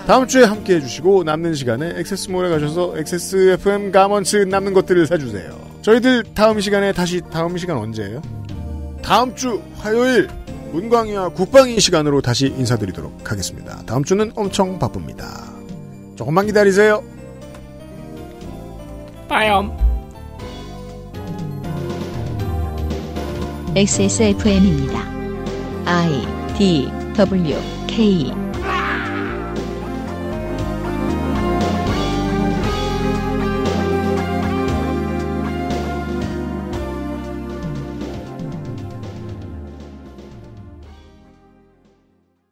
다음 주에 함께해 주시고 남는 시간에 액세스몰에 가셔서 액세스 FM 가먼츠 남는 것들을 사주세요. 저희들 다음 시간에 다시 다음 시간 언제예요? 다음 주 화요일 문광이와 국방이 시간으로 다시 인사드리도록 하겠습니다. 다음 주는 엄청 바쁩니다. 조금만 기다리세요. 빠염. XSFM입니다. I D W K